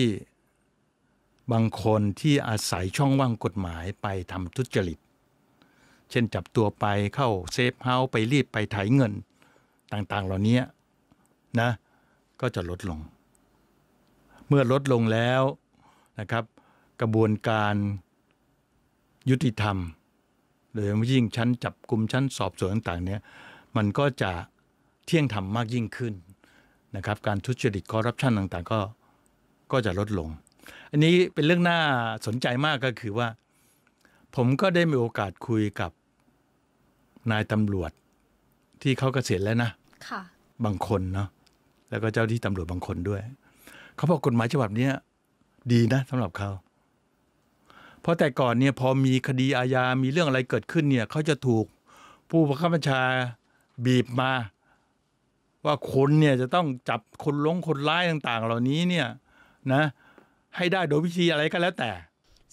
บางคนที่อาศัยช่องว่างกฎหมายไปทำทุจริตเช่นจับตัวไปเข้าเซฟเฮาส์ไปรีบไปไถเงินต่าง ๆ เหล่านี้นะก็จะลดลง เมื่อลดลงแล้วนะครับกระบวนการยุติธรรม โดยยิ่งชั้นจับกลุ่มชั้นสอบสวนต่าง ๆเนี่ยมันก็จะเที่ยงธรรมมากยิ่งขึ้นนะครับการทุจริตคอร์รัปชัน ต่างๆ ก็ก็จะลดลง อันนี้เป็นเรื่องน่าสนใจมากก็คือว่า ผมก็ได้มีโอกาสคุยกับนายตำรวจที่เขาเกษียณแล้วนะค่ะบางคนเนาะแล้วก็เจ้าที่ตำรวจบางคนด้วยเขาบอกกฎหมายฉบับนี้ดีนะสำหรับเขา เพราะแต่ก่อนเนี่ยพอมีคดีอาญา มีเรื่องอะไรเกิดขึ้น เนี่ยเขาจะถูกผู้บังคับบัญชาบีบมา ว่าคนเนี่ยจะต้องจับคนลงคนร้ายต่างๆ เหล่านี้ เนี่ย นะ ให้ได้โดยวิธีอะไรก็แล้วแต่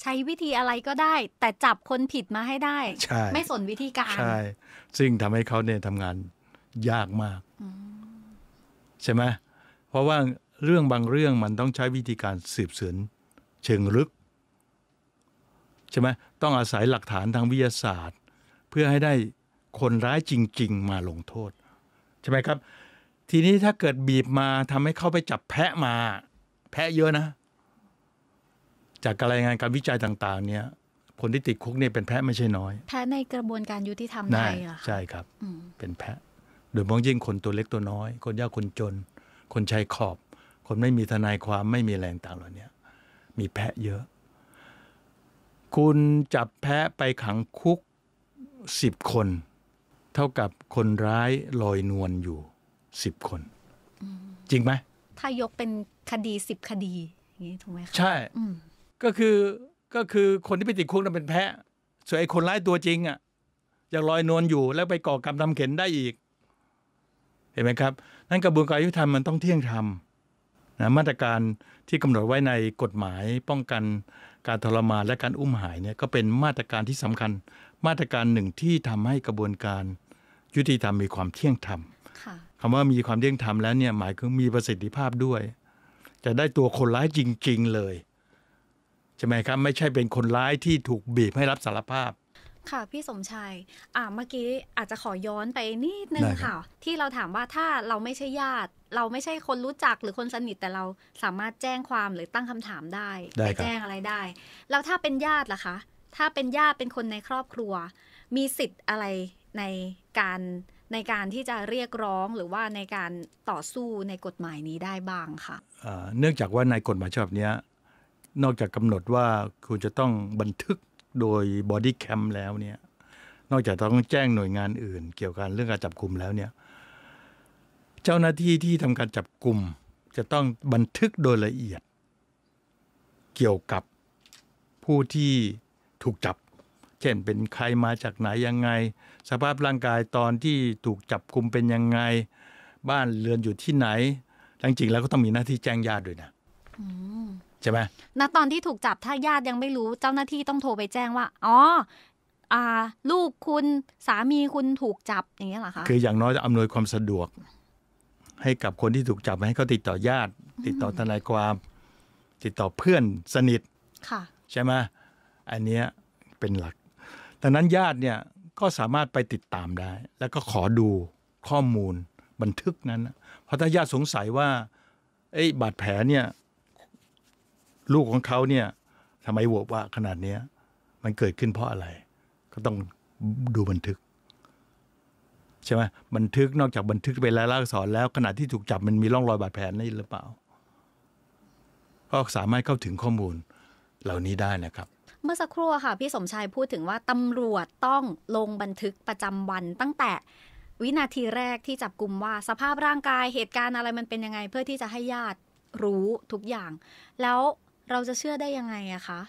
ใช้วิธีอะไรก็ได้ แต่จับคนผิดมาให้ได้ใช่ไม่สนวิธีการ ใช่ซึ่งทำให้เขาเนี่ยทำงานยากมาก ใช่ไหมเพราะว่าเรื่องบางเรื่องมันต้องใช้วิธีการสืบสวนเชิงลึก ใช่ไหมต้องอาศัยหลักฐานทางวิทยาศาสตร์ เพื่อให้ได้คนร้ายจริง ๆ มาลงโทษ ใช่ไหมครับ ทีนี้ถ้าเกิดบีบมาทำให้เข้าไปจับแพะมา แพะเยอะนะ จากการรายงานการวิจัยต่าง ๆ เนี่ยคนที่ติดคุกเนี่ยเป็นแพะไม่ใช่น้อย แพะในกระบวนการยุติธรรมไทยเหรอใช่ครับเป็นแพะโดยมองยิ่งคนตัวเล็กตัวน้อย คนยากคนจน คนชายขอบคนไม่มีทนายความไม่มีแรงต่างเหล่านี้มีแพะเยอะ คุณจับแพะไปขังคุกสิบคน เท่ากับคนร้ายลอยนวลอยู่สิบคนจริงไหมถ้ายกเป็นคดีสิบคดีอย่างนี้ถูกไหมคะใช่ ก็คือก็คือคนที่ไปติดคุกนั้นเป็นแพะส่วนไอ้คนร้ายตัวจริง อ่ะยังลอยนวลอยู่ แล้วไปก่อกรรมทำเข็นได้อีก เห็นไหมครับ นั่นกระบวนการยุติธรรมมันต้องเที่ยงธรรมนะมาตรการที่กำหนดไว้ในกฎหมายป้องกันการทรมานและการอุ้มหายเนี่ยก็เป็นมาตรการที่สำคัญ มาตรการหนึ่งที่ทำให้กระบวนการ ยุติธรรมมีความเที่ยงธรรมคำว่ามีความเที่ยงธรรมแล้วเนี่ย หมายถึงมีประสิทธิภาพด้วย จะได้ตัวคนร้ายจริงๆเลยใช่ไหมครับไม่ใช่เป็นคนร้ายที่ถูกบีบให้รับสารภาพค่ะพี่สมชายอ่าเมื่อกี้อาจจะขอย้อนไปนิดนึงค่ะ ที่เราถามว่าถ้าเราไม่ใช่ญาติ เราไม่ใช่คนรู้จักหรือคนสนิทแต่เราสามารถแจ้งความหรือตั้งคำถามได้ไปแจ้งอะไรได้ แล้วถ้าเป็นญาติล่ะคะ ถ้าเป็นญาติเป็นคนในครอบครัว มีสิทธิ์อะไรในการในการที่จะเรียกร้องหรือว่าในการต่อสู้ในกฎหมายนี้ได้บ้างคะะเนื่องจากว่าในกฎหมายฉบับนี้นอกจากกำหนดว่าคุณจะต้องบันทึกโดยบอดี้แคมป์แล้วเนี่ยนอกจากต้องแจ้งหน่วยงานอื่น เกี่ยวกับเรื่องการจับกลุ่มแล้วเนี่ย เจ้าหน้าที่ที่ทำการจับกลุ่มจะต้องบันทึกโดยละเอียด เกี่ยวกับผู้ที่ถูกจับ เช่นเป็นใครมาจากไหนยังไง สภาพร่างกายตอนที่ถูกจับกลุ่มเป็นยังไง บ้านเรือนอยู่ที่ไหนจริงๆแล้วก็ต้องมีหน้าที่แจ้งญาติด้วยนะช่ไหมณตอนที่ถูกจับถ้าญาติยังไม่รู้ เจ้าหน้าที่ต้องโทรไปแจ้งว่า อ๋อลูกคุณสามีคุณถูกจับ อย่างเงี้ยเหรอคะคืออย่างน้อยจะอำนวยความสะดวก ให้กับคนที่ถูกจับให้เขาติดต่อญาติติดต่อทนายความ ติดต่อเพื่อนสนิทค่ะ ใช่ไหมอันเนี้ยเป็นหลักดังนั้นญาติเนี่ยก็สามารถไปติดตามได้ แล้วก็ขอดูข้อมูลบันทึกนั้นเพราะถ้าญาติสงสัยว่าไอ้บาดแผลเนี่ยลูกของเขาเนี่ยทำไมโหวว่าขนาดเนี้ย มันเกิดขึ้นเพราะอะไร ก็ต้องดูบันทึก ใช่ไหมบันทึกนอกจากบันทึกเป็นลายลักษณ์อักษรแล้วขณะที่ถูกจับมันมีร่องรอยบาดแผลนี่หรือเปล่าก็สามารถเข้าถึงข้อมูลเหล่านี้ได้นะครับ เมื่อสักครู่ค่ะ พี่สมชายพูดถึงว่าตำรวจต้องลงบันทึกประจำวัน ตั้งแต่วินาทีแรกที่จับกลุ่มว่า สภาพร่างกายเหตุการณ์อะไรมันเป็นยังไง เพื่อที่จะให้ญาติรู้ทุกอย่าง แล้วเราจะเชื่อได้ยังไงอะคะ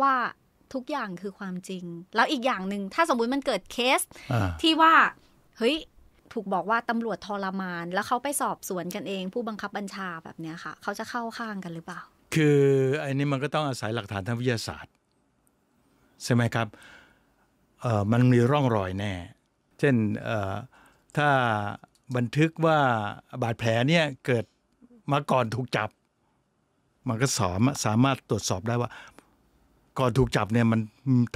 ว่าทุกอย่างคือความจริง แล้วอีกอย่างหนึ่งถ้าสมมุติมันเกิดเคสที่ว่าเฮ้ยถูกบอกว่าตำรวจทรมาน แล้วเขาไปสอบสวนกันเอง ผู้บังคับบัญชาแบบเนี้ยค่ะเขาจะเข้าข้างกันหรือเปล่า คืออันนี้มันก็ต้องอาศัยหลักฐานทางวิทยาศาสตร์ใช่ไหมครับเออมันมีร่องรอยแน่เช่นถ้าบันทึกว่าบาดแผลเนี่ยเกิดมาก่อนถูกจับมันก็สามสามารถตรวจสอบได้ว่า ก่อนถูกจับเนี่ยมัน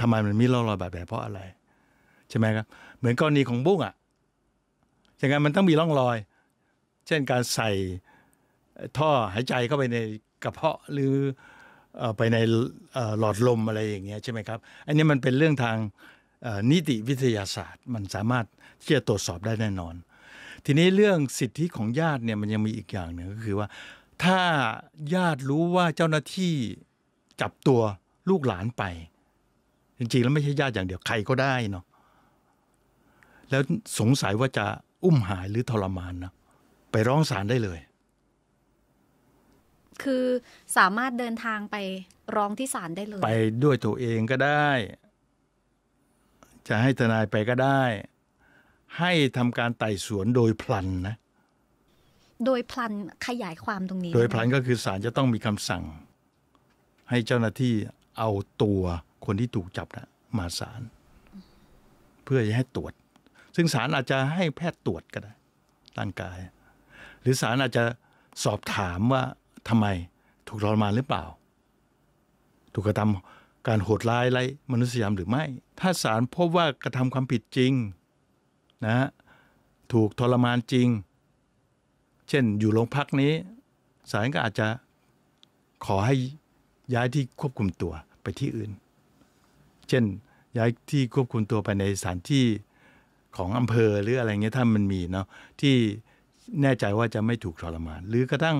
ทำไมมันมีร่องรอยบาดแผลเพราะอะไร ใช่ไหมครับ เหมือนกรณีของบุ้งอ่ะอย่างนั้นมันต้องมีร่องรอย เช่นการใส่ท่อหายใจเข้าไปในกระเพาะหรือไปในหลอดลมอะไรอย่างเงี้ยใช่ไหมครับ อันนี้มันเป็นเรื่องทางนิติวิทยาศาสตร์ มันสามารถที่จะตรวจสอบได้แน่นอน ทีนี้เรื่องสิทธิของญาติเนี่ยมันยังมีอีกอย่างหนึ่งก็คือว่าถ้าญาติรู้ว่าเจ้าหน้าที่จับตัวลูกหลานไป จริงๆแล้วไม่ใช่ญาติอย่างเดียว ใครก็ได้เนาะแล้วสงสัยว่าจะอุ้มหายหรือทรมานนะไปร้องศาลได้เลย คือสามารถเดินทางไปร้องที่ศาลได้เลย ไปด้วยตัวเองก็ได้ จะให้ทนายไปก็ได้ ให้ทำการไต่สวนโดยพลันนะโดยพลันขยายความตรงนี้ โดยพลันก็คือศาลจะต้องมีคำสั่ง ให้เจ้าหน้าที่เอาตัวคนที่ถูกจับนะมาศาลเพื่อจะให้ตรวจ ซึ่งศาลอาจจะให้แพทย์ตรวจก็ได้ร่างกาย หรือศาลอาจจะสอบถามว่าทำไม ถูกทรมานหรือเปล่า ถูกกระทำการโหดร้ายไรมนุษยธรรมหรือไม่ ถ้าศาลพบว่ากระทำความผิดจริงนะ ถูกทรมานจริงเช่นอยู่โรงพักนี้ศาลก็อาจจะขอให้ย้ายที่ควบคุมตัวไปที่อื่น เช่นย้ายที่ควบคุมตัวไปในสถานที่ของอำเภอหรืออะไรเงี้ยถ้ามันมีเนาะที่แน่ใจว่าจะไม่ถูกทรมานหรือกระทั่ง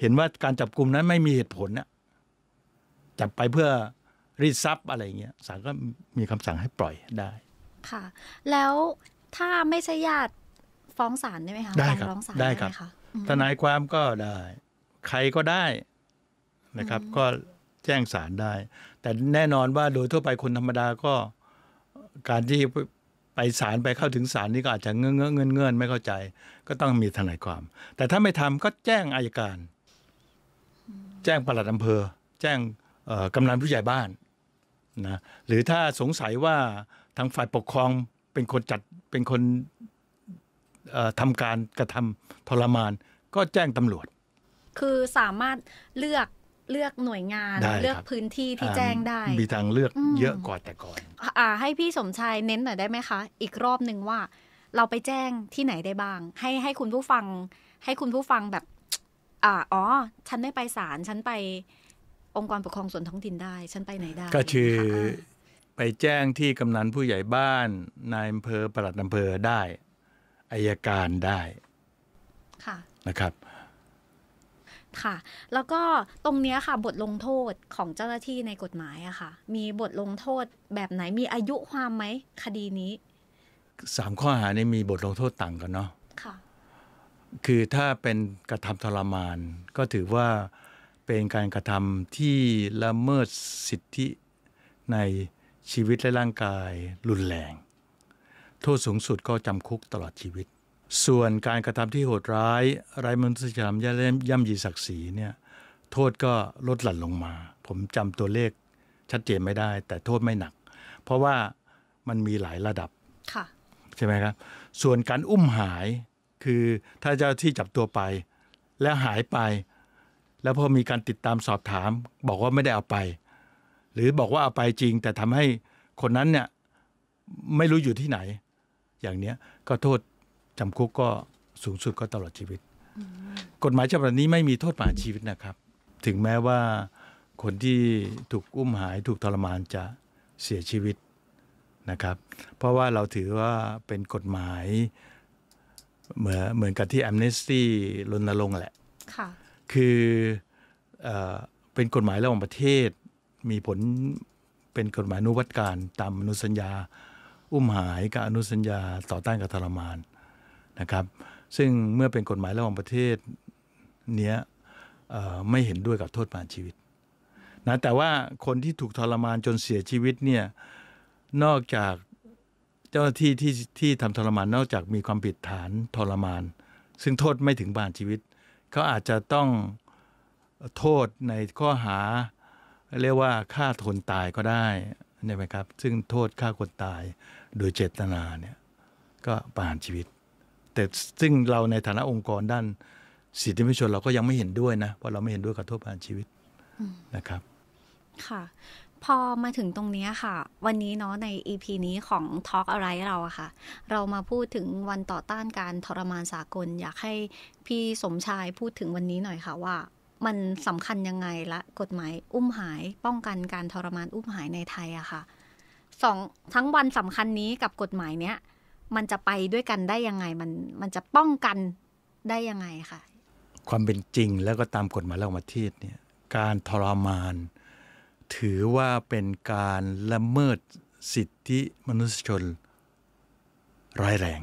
เห็นว่าการจับกลุ่มนั้นไม่มีเหตุผลนะจับไปเพื่อรีดทรัพย์อะไรเงี้ยศาลก็มีคำสั่งให้ปล่อยได้ ค่ะ แล้วถ้าไม่ใช่ญาติฟ้องศาลได้ไหมคะได้ครับได้ครับทนายความก็ได้ ใครก็ได้นะครับ ก็แจ้งศาลได้ แต่แน่นอนว่าโดยทั่วไปคนธรรมดาก็การที่ไปศาลไปเข้าถึงศาลนี่ก็อาจจะเงื่อนเงื่อนเงื่อนไม่เข้าใจ ก็ต้องมีทนายความ แต่ถ้าไม่ทำก็แจ้งอายการ แจ้งปลัดอำเภอ แจ้งกำนันผู้ใหญ่บ้านนะหรือถ้าสงสัยว่าทางฝ่ายปกครองเป็นคนจัดเป็นคนทำการกระทำทรมานก็แจ้งตำรวจ คือสามารถเลือกเลือกหน่วยงานเลือกพื้นที่ที่แจ้งได้ มีทางเลือกเยอะกว่าแต่ก่อนอ่าให้พี่สมชายเน้นหน่อยได้ไหมคะ อีกรอบหนึ่งว่า เราไปแจ้งที่ไหนได้บ้าง ให้ให้คุณผู้ฟัง ให้คุณผู้ฟังแบบ อ่าอ๋อฉันได้ไปศาลฉันไป องค์กรปกครองส่วนท้องถิ่นได้ฉันไปไหนได้ ก็คือไปแจ้งที่กำนันผู้ใหญ่บ้านนายอำเภอปลัดอำเภอได้อายการได้ค่ะนะครับค่ะแล้วก็ตรงนี้ค่ะบทลงโทษของเจ้าหน้าที่ในกฎหมายอะค่ะมีบทลงโทษแบบไหนมีอายุความไหมคดีนี้สามข้อหานี้มีบทลงโทษต่างกันเนาะค่ะคือถ้าเป็นกระทำทรมาน ก็ถือว่าเป็นการกระทำที่ละเมิดสิทธิในชีวิตและร่างกายรุนแรงโทษสูงสุดก็จำคุกตลอดชีวิต ส่วนการกระทำที่โหดร้าย ไร้มนุษยธรรมย่ำยีศักดิ์ศรีเนี่ยโทษก็ลดหลั่นลงมา ผมจำตัวเลข ชัดเจนไม่ได้ แต่โทษไม่หนัก เพราะว่ามันมีหลายระดับใช่ไหมครับ ส่วนการอุ้มหายคือถ้าเจ้าที่จับตัวไป แล้วหายไป แล้วพอมีการติดตามสอบถาม บอกว่าไม่ได้เอาไป หรือบอกว่าเอาไปจริง แต่ทำให้คนนั้นเนี่ยไม่รู้อยู่ที่ไหนอย่างเนี้ยก็โทษจำคุกก็สูงสุดก็ตลอดชีวิต กฎหมายฉบับนี้ไม่มีโทษประหารชีวิตนะครับ ถึงแม้ว่าคนที่ถูกอุ้มหายถูกทรมานจะเสียชีวิตนะครับ เพราะว่าเราถือว่าเป็นกฎหมายเหมือนเหมือนกับที่แอมเนสตี้รณรงค์แหละ คืะคือเอเป็นกฎหมายระหว่างประเทศ มีผลเป็นกฎหมายนุวัตการตามมนุษยสัญญาอุ้มหายกับอนุสัญญา ต่อต้านการทรมานนะครับ ซึ่งเมื่อเป็นกฎหมายระหว่างประเทศเนี้ยไม่เห็นด้วยกับโทษประหารชีวิตนะแต่ว่าคนที่ถูกทรมานจนเสียชีวิตเนี่ยนอกจากเจ้าหน้าที่ที่ที่ทำทรมานนอกจากมีความผิดฐานทรมาน ซึ่งโทษไม่ถึงประหารชีวิตเขาอาจจะต้องโทษในข้อหาเรียกว่าฆ่าทนตายก็ได้ใช่ไหมครับซึ่งโทษฆ่าคนตายโดยเจตนาเนี่ยก็ประหารชีวิต แต่ซึ่งเราในฐานะองค์กรด้าน สิทธิมนุษยชนเราก็ยังไม่เห็นด้วยนะ เพราะเราไม่เห็นด้วยกับโทษประหารชีวิตนะครับ ค่ะ พอมาถึงตรงนี้ค่ะ วันนี้เนาะในอีพีนี้ของ Talk อะไรเราอะค่ะ เรามาพูดถึงวันต่อต้านการทรมานสากล อยากให้พี่สมชายพูดถึงวันนี้หน่อยค่ะว่า มันสำคัญยังไงและกฎหมายอุ้มหายป้องกันการทรมานอุ้มหายในไทยอะค่ะสองทั้งวันสำคัญนี้กับกฎหมายเนี้ยมันจะไปด้วยกันได้ยังไง มันมันจะป้องกันได้ยังไงค่ะความเป็นจริงแล้วก็ตามกฎหมายเรามาทีศเนี่ยการทรมาน ถือว่าเป็นการละเมิดสิทธิมนุษยชนร้ายแรง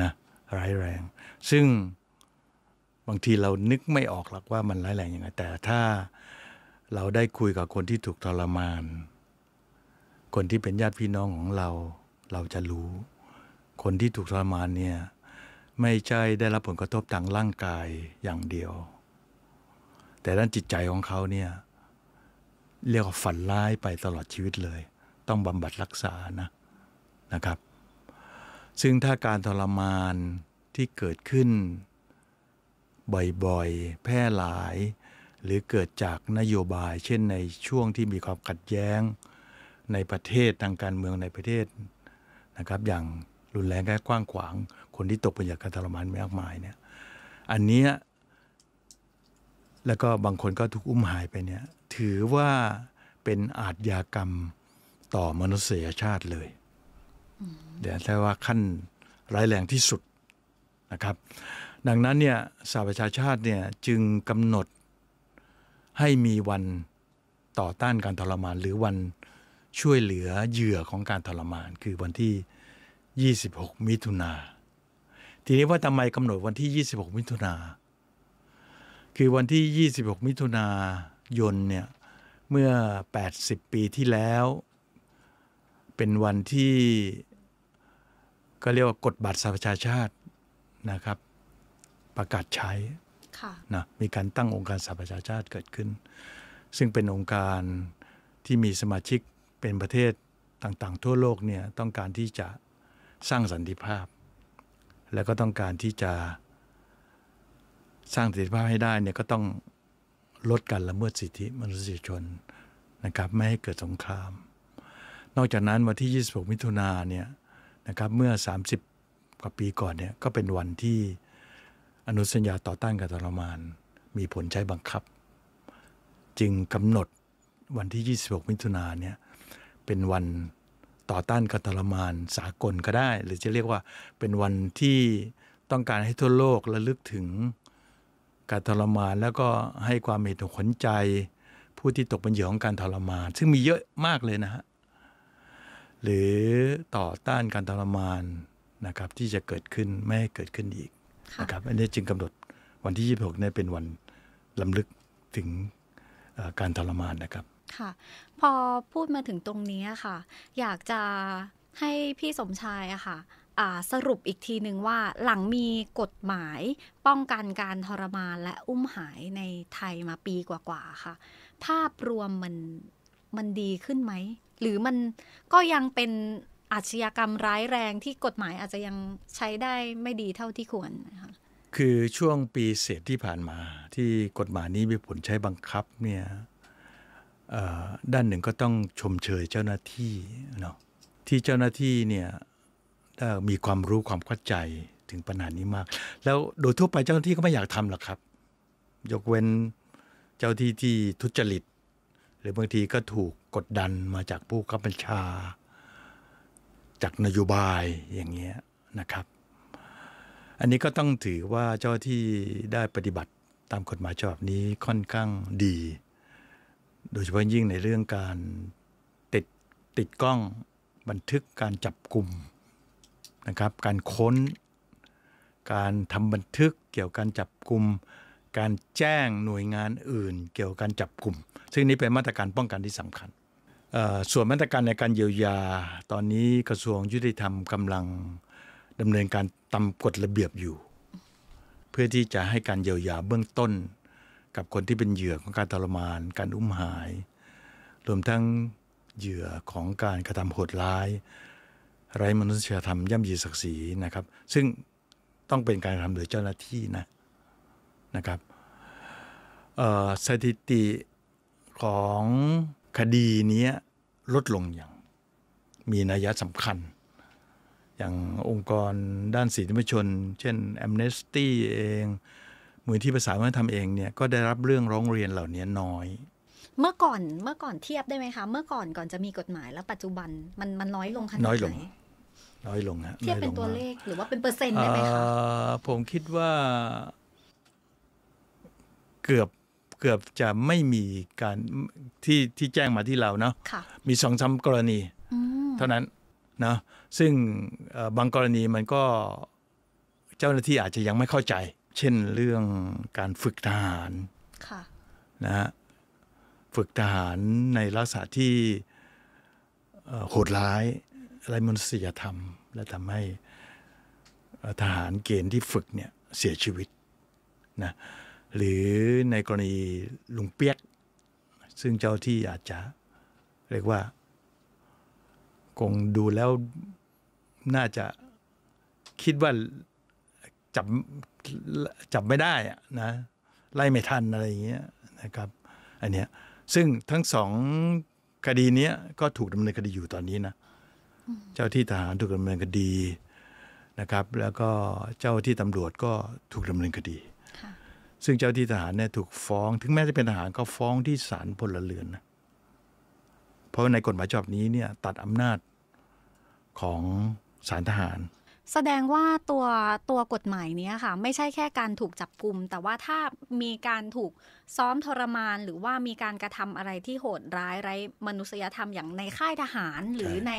นะร้ายแรง ซึ่งบางทีเรานึกไม่ออกหรอกว่ามันร้ายแรงยังไงแต่ถ้าเราได้คุยกับคนที่ถูกทรมานคนที่เป็นญาติพี่น้องของเราเราจะรู้ คนที่ถูกทรมานเนี่ยไม่ใช่ได้รับผลกระทบทางร่างกายอย่างเดียว แต่ด้านจิตใจของเขาเนี่ยเรียกว่าฝันร้ายไปตลอดชีวิตเลย ต้องบำบัดรักษานะนะครับ ซึ่งถ้าการทรมานที่เกิดขึ้นบ่อยๆแพร่หลาย หรือเกิดจากนโยบาย เช่นในช่วงที่มีความขัดแย้งในประเทศทางการเมืองในประเทศนะครับ อย่างรุนแรงและกว้างขวาง คนที่ตกเป็นเหยื่อการทรมานมากมายเนี่ยอันนี้ แล้วก็บางคนก็ถูกอุ้มหายไปเนี่ยถือว่าเป็นอาทยากรรมต่อมนุษยชาติเลยเดี๋ยวแต่ว่าขั้น ร้ายแรงที่สุดนะครับ ดังนั้นเนี่ยสหประชาชาติเนี่ยจึงกำหนดให้มีวันต่อต้านการทรมาน หรือวันช่วยเหลือเหยื่อของการทรมานคือวันที่ 26 มิถุนาทีนี้ว่าทำไมกำหนดวันที่ 26 มิถุนา คือวันที่ 26 มิถุนายนเนี่ย เมื่อ80 ปีที่แล้ว เป็นวันที่ก็เรียกว่ากฎบัตรสหประชาชาตินะครับ ประกาศใช้นะมีการตั้งองค์การสหประชาชาติเกิดขึ้น ซึ่งเป็นองค์การที่มีสมาชิกเป็นประเทศต่างๆ ทั่วโลกเนี่ยต้องการที่จะสร้างสันติภาพ แล้วก็ต้องการที่จะสร้างสันติภาพให้ได้เนี่ยก็ต้องลดการละเมิดสิทธิมนุษยชนนะครับไม่ให้เกิดสงคราม นอกจากนั้นวันที่ 26 มิถุนาเนี่ยนะครับเมื่อ 30 กว่าปีก่อนเนี่ยก็เป็นวันที่อนุสัญญาต่อต้านการทรมานมีผลใช้บังคับ จึงกำหนดวันที่ 26 มิถุนาเนี่ยเป็นวันต่อต้านการทรมานสากลก็ได้ หรือจะเรียกว่าเป็นวันที่ต้องการให้ทั่วโลกระลึกถึงการทรมาน แล้วก็ให้ความเมตตาขนใจผู้ที่ตกเป็นเหยื่อของการทรมาน ซึ่งมีเยอะมากเลยนะฮะ หรือต่อต้านการทรมานนะครับ ที่จะเกิดขึ้นไม่ให้เกิดขึ้นอีกนะครับ อันนี้จึงกำหนดวันที่26เนี่ยเป็นวันลํำลึกถึงการทรมานนะครับค่ะ พอพูดมาถึงตรงนี้ค่ะ อยากจะให้พี่สมชายอะค่ะสรุปอีกทีหนึ่งว่าหลังมีกฎหมายป้องกันการทรมาน และอุ้มหายในไทยมาปีกว่าๆค่ะ ภาพรวมมันมันดีขึ้นไหม หรือมันก็ยังเป็นอาชญากรรมร้ายแรงที่กฎหมายอาจจะยังใช้ได้ไม่ดีเท่าที่ควรคะคือช่วงปีเศษที่ผ่านมา ที่กฎหมายนี้มีผลใช้บังคับเนี่ยด้านหนึ่งก็ต้องชมเชยเจ้าหน้าที่เนาะที่เจ้าหน้าที่เนี่ยมีความรู้ความเข้าใจถึงปัญหานี้มาก แล้วโดยทั่วไปเจ้าหน้าที่ก็ไม่อยากทำหรอกครับ ยกเว้นเจ้าที่ที่ทุจริตหรือบางทีก็ถูกกดดันมาจากผู้ขับบัญชา จากนโยบายอย่างเงี้ยนะครับ อันนี้ก็ต้องถือว่าเจ้าที่ได้ปฏิบัติตามกฎหมายฉบับนี้ค่อนข้างดีโดยเฉพาะยิ่งในเรื่องการติดติดกล้องบันทึกการจับกลุ่มนะครับการค้นการทำบันทึกเกี่ยวกับการจับกลุ่มการแจ้งหน่วยงานอื่นเกี่ยวกับการจับกลุ่มซึ่งนี้เป็นมาตรการป้องกันที่สำคัญ ส่วนมาตรการในการเยียวยาตอนนี้กระทรวงยุติธรรมกำลังดำเนินการตามกฎระเบียบอยู่ เพื่อที่จะให้การเยียวยาเบื้องต้นกับคนที่เป็นเหยื่อของการทรมาน การอุ้มหาย รวมทั้งเหยื่อของการกระทำโหดร้าย ไร้มนุษยธรรม ย่ำยีศักดิ์ศรีนะครับ ซึ่งต้องเป็นการทำโดยเจ้าหน้าที่นะนะครับสถิติของคดีนี้ลดลงอย่าง มีนัยสำคัญ อย่างองค์กรด้านสิทธิมชน เช่น Amnesty เองมูลที่ภาษาวัฒนธรรมเองเนี่ยก็ได้รับเรื่องร้องเรียนเหล่านี้น้อย เมื่อก่อนเมื่อก่อนเทียบได้ไหมคะเมื่อก่อนก่อนจะมีกฎหมาย แล้วปัจจุบันมันมัน น้อยลงขนาดไหนน้อยลง น้อยลงฮะเทียบเป็นตัวเลขหรือว่าเป็นเปอร์เซ็นต์ได้ไหมคะผมคิดว่า เกือบเกือบจะไม่มีการที่ที่แจ้งมาที่เราเนาะมีสองสากรณีเท่านั้นนะซึ่งบางกรณีมันก็เจ้าหน้าที่อาจจะยังไม่เข้าใจเช่นเรื่องการฝึกทหารนะฮะ ฝึกทหารในลักษณะที่โหดร้ายไรมนุษยธรรม และทำให้ทหารเกณฑ์ที่ฝึกเนี่ยเสียชีวิตนะ หรือในกรณีลุงเปียก ซึ่งเจ้าที่อาจจะ เรียกว่าคงดูแล้วน่าจะคิดว่าจับจับไม่ได้นะ ไล่ไม่ทันอะไรอย่างเงี้ยนะครับอันเนี้ยซึ่งทั้งสองคดีเนี้ย ก็ถูกดำเนินคดีอยู่ตอนนี้นะ เจ้าที่ทหารถูกดำเนินคดีนะครับ แล้วก็เจ้าที่ตำรวจก็ถูกดำเนินคดีซึ่งเจ้าที่ทหารเนี่ยถูกฟ้อง ถึงแม้จะเป็นทหารก็ฟ้องที่ศาลพลเรือนนะเพราะในกฎหมายฉบับนี้เนี่ยตัดอำนาจของศาลทหารแสดงว่าตัวตัวกฎหมายนี้ค่ะ ไม่ใช่แค่การถูกจับกลุ่มแต่ว่าถ้ามีการถูกซ้อมทรมาน หรือว่ามีการกระทำอะไรที่โหดร้ายไร้มนุษยธรรมอย่างในค่ายทหาร หรือใน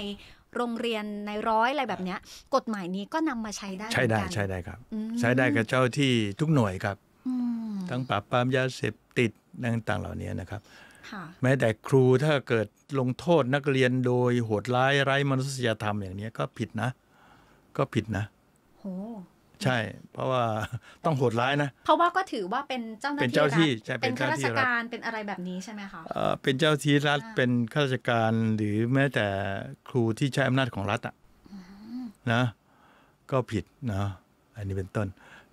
โรงเรียนในร้อยอะไรแบบนี้กฎหมายนี้ก็นำมาใช้ได้ ใช่ได้ใช่ได้ครับ ใช้ได้กับเจ้าที่ทุกหน่วยครับทั้งปราบปรามยาเสพติดต่างเหล่านี้นะครับแม้แต่ครูถ้าเกิดลงโทษนักเรียนโดยโหดร้ายไร้มนุษยธรรมอย่างนี้ก็ผิดนะก็ผิดนะโ้ใช่ เพราะว่าต้องโหดร้ายนะ เพราะว่าก็ถือว่าเป็นเจ้าหน้าที่เป็นเจ้าที่ใช่ เป็นข้าราชการ เป็นอะไรแบบนี้ใช่ไหมคะ เออเป็นเจ้าที่รัฐ เป็นข้าราชการ หรือแม้แต่ครูที่ใช้อำนาจของรัฐอ่ะนะ ก็ผิดนะ อันนี้เป็นต้น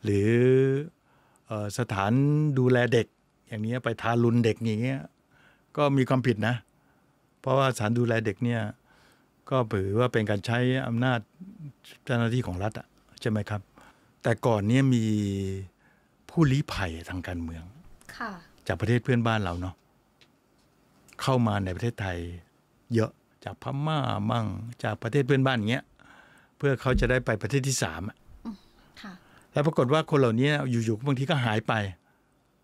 หรือ สถานดูแลเด็ก อย่างนี้ไปทารุณเด็กอย่างเงี้ย ก็มีความผิดนะ เพราะว่าสถานดูแลเด็กเนี่ยก็ถือว่าเป็นการใช้อำนาจเจ้าหน้าที่ของรัฐอ่ะใช่ไหมครับ แต่ก่อนเนี้ยมีผู้ลี้ภัยทางการเมืองจากประเทศเพื่อนบ้านเราเนาะเข้ามาในประเทศไทย เยอะจากพม่ามั่งจากประเทศเพื่อนบ้านอย่างเงี้ยเพื่อเขาจะได้ไปประเทศที่สามแล้วปรากฏว่าคนเหล่านี้อยู่ๆบางทีก็หายไป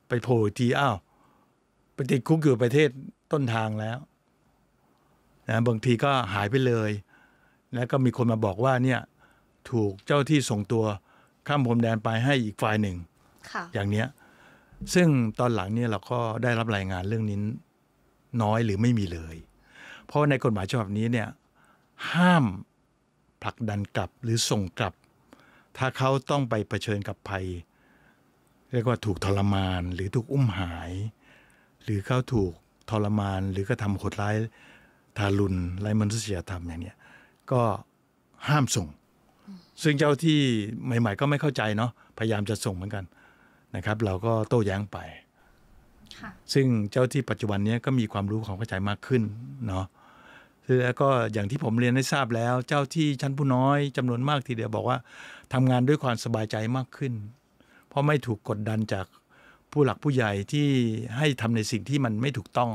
ไปโผล่ทีอ้าวไปติดคุกอยู่ประเทศต้นทางแล้วนะบางทีก็หายไปเลย แล้วก็มีคนมาบอกว่าเนี่ยถูกเจ้าที่ส่งตัวข้ามพรมแดนไปให้อีกฝ่ายหนึ่ง อย่างเนี้ย ซึ่งตอนหลังเนี่ยเราก็ได้รับรายงานเรื่องนี้น้อยหรือไม่มีเลย เพราะในกฎหมายฉบับนี้เนี่ยห้ามผลักดันกลับหรือส่งกลับ ถ้าเขาต้องไปเผชิญกับภัยเรียกว่าถูกทรมานหรือถูกอุ้มหาย หรือเขาถูกทรมานหรือกระทำโหดร้ายทารุณไร้มนุษยธรรมอย่างเนี้ยก็ห้ามส่ง ซึ่งเจ้าที่ใหม่ๆ ก็ไม่เข้าใจเนาะพยายามจะส่งเหมือนกัน นะครับ เราก็โต้แย้งไป ซึ่งเจ้าที่ปัจจุบันนี้ก็มีความรู้ความเข้าใจมากขึ้น เนาะแล้วก็อย่างที่ผมเรียนได้ทราบแล้ว เจ้าที่ชั้นผู้น้อย จำนวนมากทีเดียวบอกว่าทำงานด้วยความสบายใจมากขึ้น เพราะไม่ถูกกดดันจากผู้หลักผู้ใหญ่ที่ให้ทำในสิ่งที่มันไม่ถูกต้อง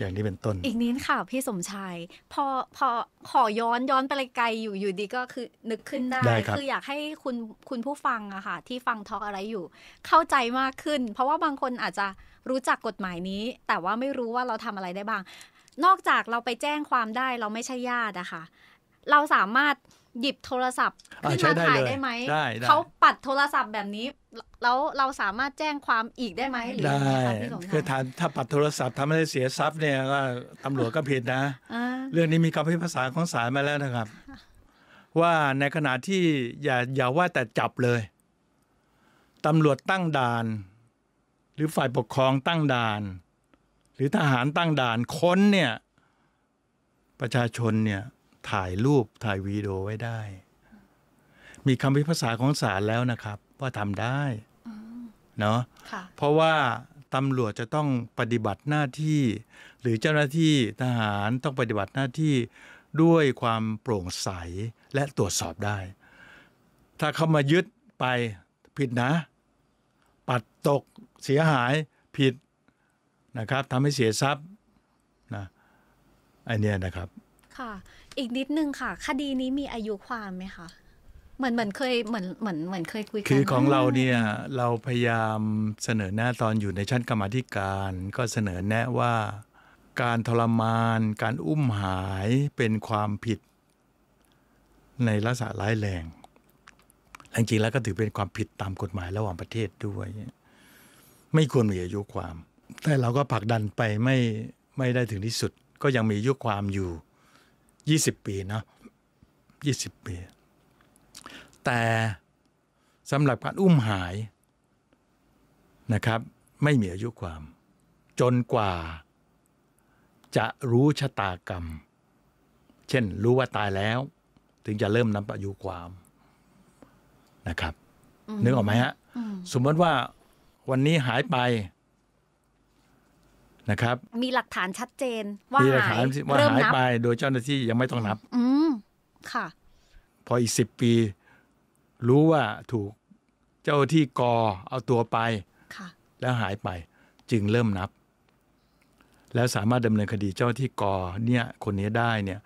อย่างนี้เป็นต้น อีกนิดค่ะพี่สมชาย พอพอขอย้อน ย้อนไปไกล อยู่อยู่ดีก็คือ นึกขึ้นได้ไดคคืออยากให้คุณคุณผู้ฟังอะค่ะที่ฟังทอกอะไรอยู่ เข้าใจมากขึ้น เพราะว่าบางคนอาจจะรู้จักกฎหมายนี้ แต่ว่าไม่รู้ว่าเราทำอะไรได้บ้าง นอกจากเราไปแจ้งความได้เราไม่ใช่ญาติอะค่ะเราสามารถหยิบโทรศัพท์ขึ้นมาถ่ายได้ไหมเขาปัดโทรศัพท์แบบนี้แล้วเราสามารถแจ้งความอีกได้ไหมหรือได้คือ้าถ้าปัดโทรศัพท์ทำให้เสียทรัพย์เนี่ยก็ตำรวจก็ผิดนะเรื่องนี้มีคำพิพากษาของศาลมาแล้วนะครับ ว่าในขณะที่อย่าอย่าว่าแต่จับเลยตำรวจตั้งด่าน หรือฝ่ายปกครองตั้งด่าน หรือทหารตั้งด่านค้นเนี่ยประชาชนเนี่ยถ่ายรูปถ่ายวีดีโอไว้ได้ มีคำพิพากษาของศาลแล้วนะครับว่าทำได้เนาะะเพราะว่าตำรวจจะต้องปฏิบัติหน้าที่ หรือเจ้าหน้าที่ทหารต้องปฏิบัติหน้าที่ด้วยความโปร่งใสและตรวจสอบได้ ถ้าเขามายึดไปผิดนะ ปัดตกเสียหายผิดนะครับทำให้เสียทรัพย์นะไอเนี้ยนะครับค่ะ อีกนิดนึงค่ะ คดีนี้มีอายุความไหมคะ เหมือนเหมือนเคยเหมือนเหมือนเหมือนเคยคุยกันคือของเราเนี่ยเราพยายามเสนอแนะตอนอยู่ในชั้นกรรมธิการ ก็เสนอแนะว่าการทรมาน การอุ้มหายเป็นความผิด ในลักษณะร้ายแรงจริงๆแล้วก็ถือเป็นความผิดตามกฎหมายระหว่างประเทศด้วย ไม่ควรมีอายุความ แต่เราก็ผลักดันไปไม่ไม่ได้ถึงที่สุดก็ยังมีอายุความอยู่ยี่สิบปีเนาะยี่สิบปี แต่สำหรับการอุ้มหายนะครับ ไม่มีอายุความ จนกว่าจะรู้ชะตากรรม เช่นรู้ว่าตายแล้ว ถึงจะเริ่มนับอายุความนะครับนึกออกไหมฮะ สมมติว่าวันนี้หายไปนะครับมีหลักฐานชัดเจนว่าหายว่าหายไปโดยเจ้าหน้าที่ยังไม่ต้องนับ อืมค่ะ พออีกสิบปี รู้ว่าถูกเจ้าที่กอเอาตัวไปค่ะ แล้วหายไป จึงเริ่มนับ แล้วสามารถดำเนินคดีเจ้าที่กอเนี่ย คนนี้ได้เนี่ย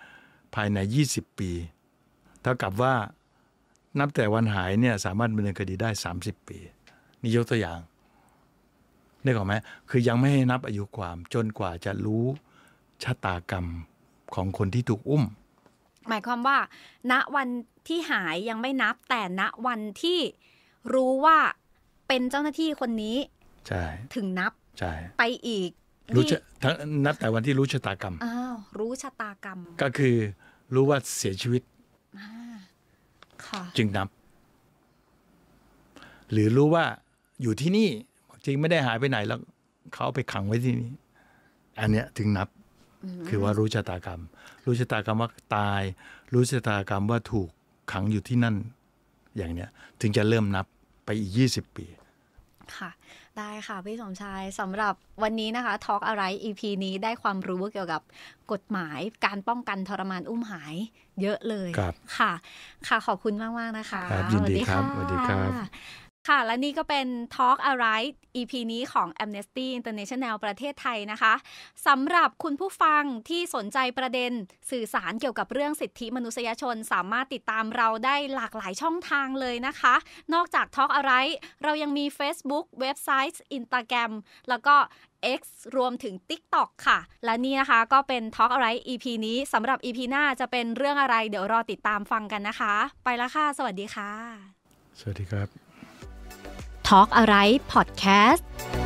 ภายในยี่สิบปี เท่ากับว่านับแต่วันหายเนี่ยสามารถดำเนินคดีได้สสามิบปี นี่ยกตัวอย่างนึกออไหมคือยังไม่ให้นับอายุความจนกว่าจะรู้ชะตากรรมของคนที่ถูกอุ้ม หมายความว่า ณวันที่หายยังไม่นับ แต่ณวันที่รู้ว่าเป็นเจ้าหน้าที่คนนี้ ใช่ ถึงนับ ใช่ ไปอีกรู้้งนับแต่วันที่รู้ชะตากรรม อ้าว รู้ชะตากรรม ก็คือรู้ว่าเสียชีวิตจึงนับ หรือรู้ว่าอยู่ที่นี่จริงไม่ได้หายไปไหนแล้วเขาไปขังไว้ที่นี่ อันเนี้ยถึงนับคือว่ารู้ชะตากรรม รู้ชะตากรรมว่าตาย รู้ชะตากรรมว่าถูกขังอยู่ที่นั่นอย่างเนี้ยถึงจะเริ่มนับไปอีกยี่สิบปี ค่ะ ได้ค่ะพี่สมชายสำหรับวันนี้นะคะ ทอล์กอะไร EP นี้ได้ความรู้เกี่ยวกับกฎหมายการป้องกันทรมานอุ้มหายเยอะเลยครับค่ะ ค่ะขอบคุณมากมากนะคะครับยินดีครับสวัสดีครับค่ะ และนี่ก็เป็น Talk a r i g h t EP นี้ของ Amnesty International ประเทศไทยนะคะสำหรับคุณผู้ฟังที่สนใจประเด็นสื่อสารเกี่ยวกับเรื่องสิทธิมนุษยชนสามารถติดตามเราได้หลากหลายช่องทางเลยนะคะ นอกจาก Talk a r i g h t เรายังมี Facebook เว็บไซต์อินสตาแกรมแล้วก็ X รวมถึง TikTok ค่ะ และนี่นะคะก็เป็น Talk อะไร EP นี้สำหรับ EP หน้าจะเป็นเรื่องอะไร เดี๋ยวรอติดตามฟังกันนะคะ ไปละค่ะ สวัสดีค่ะ สวัสดีครับ Talk a r i g h t Podcast ์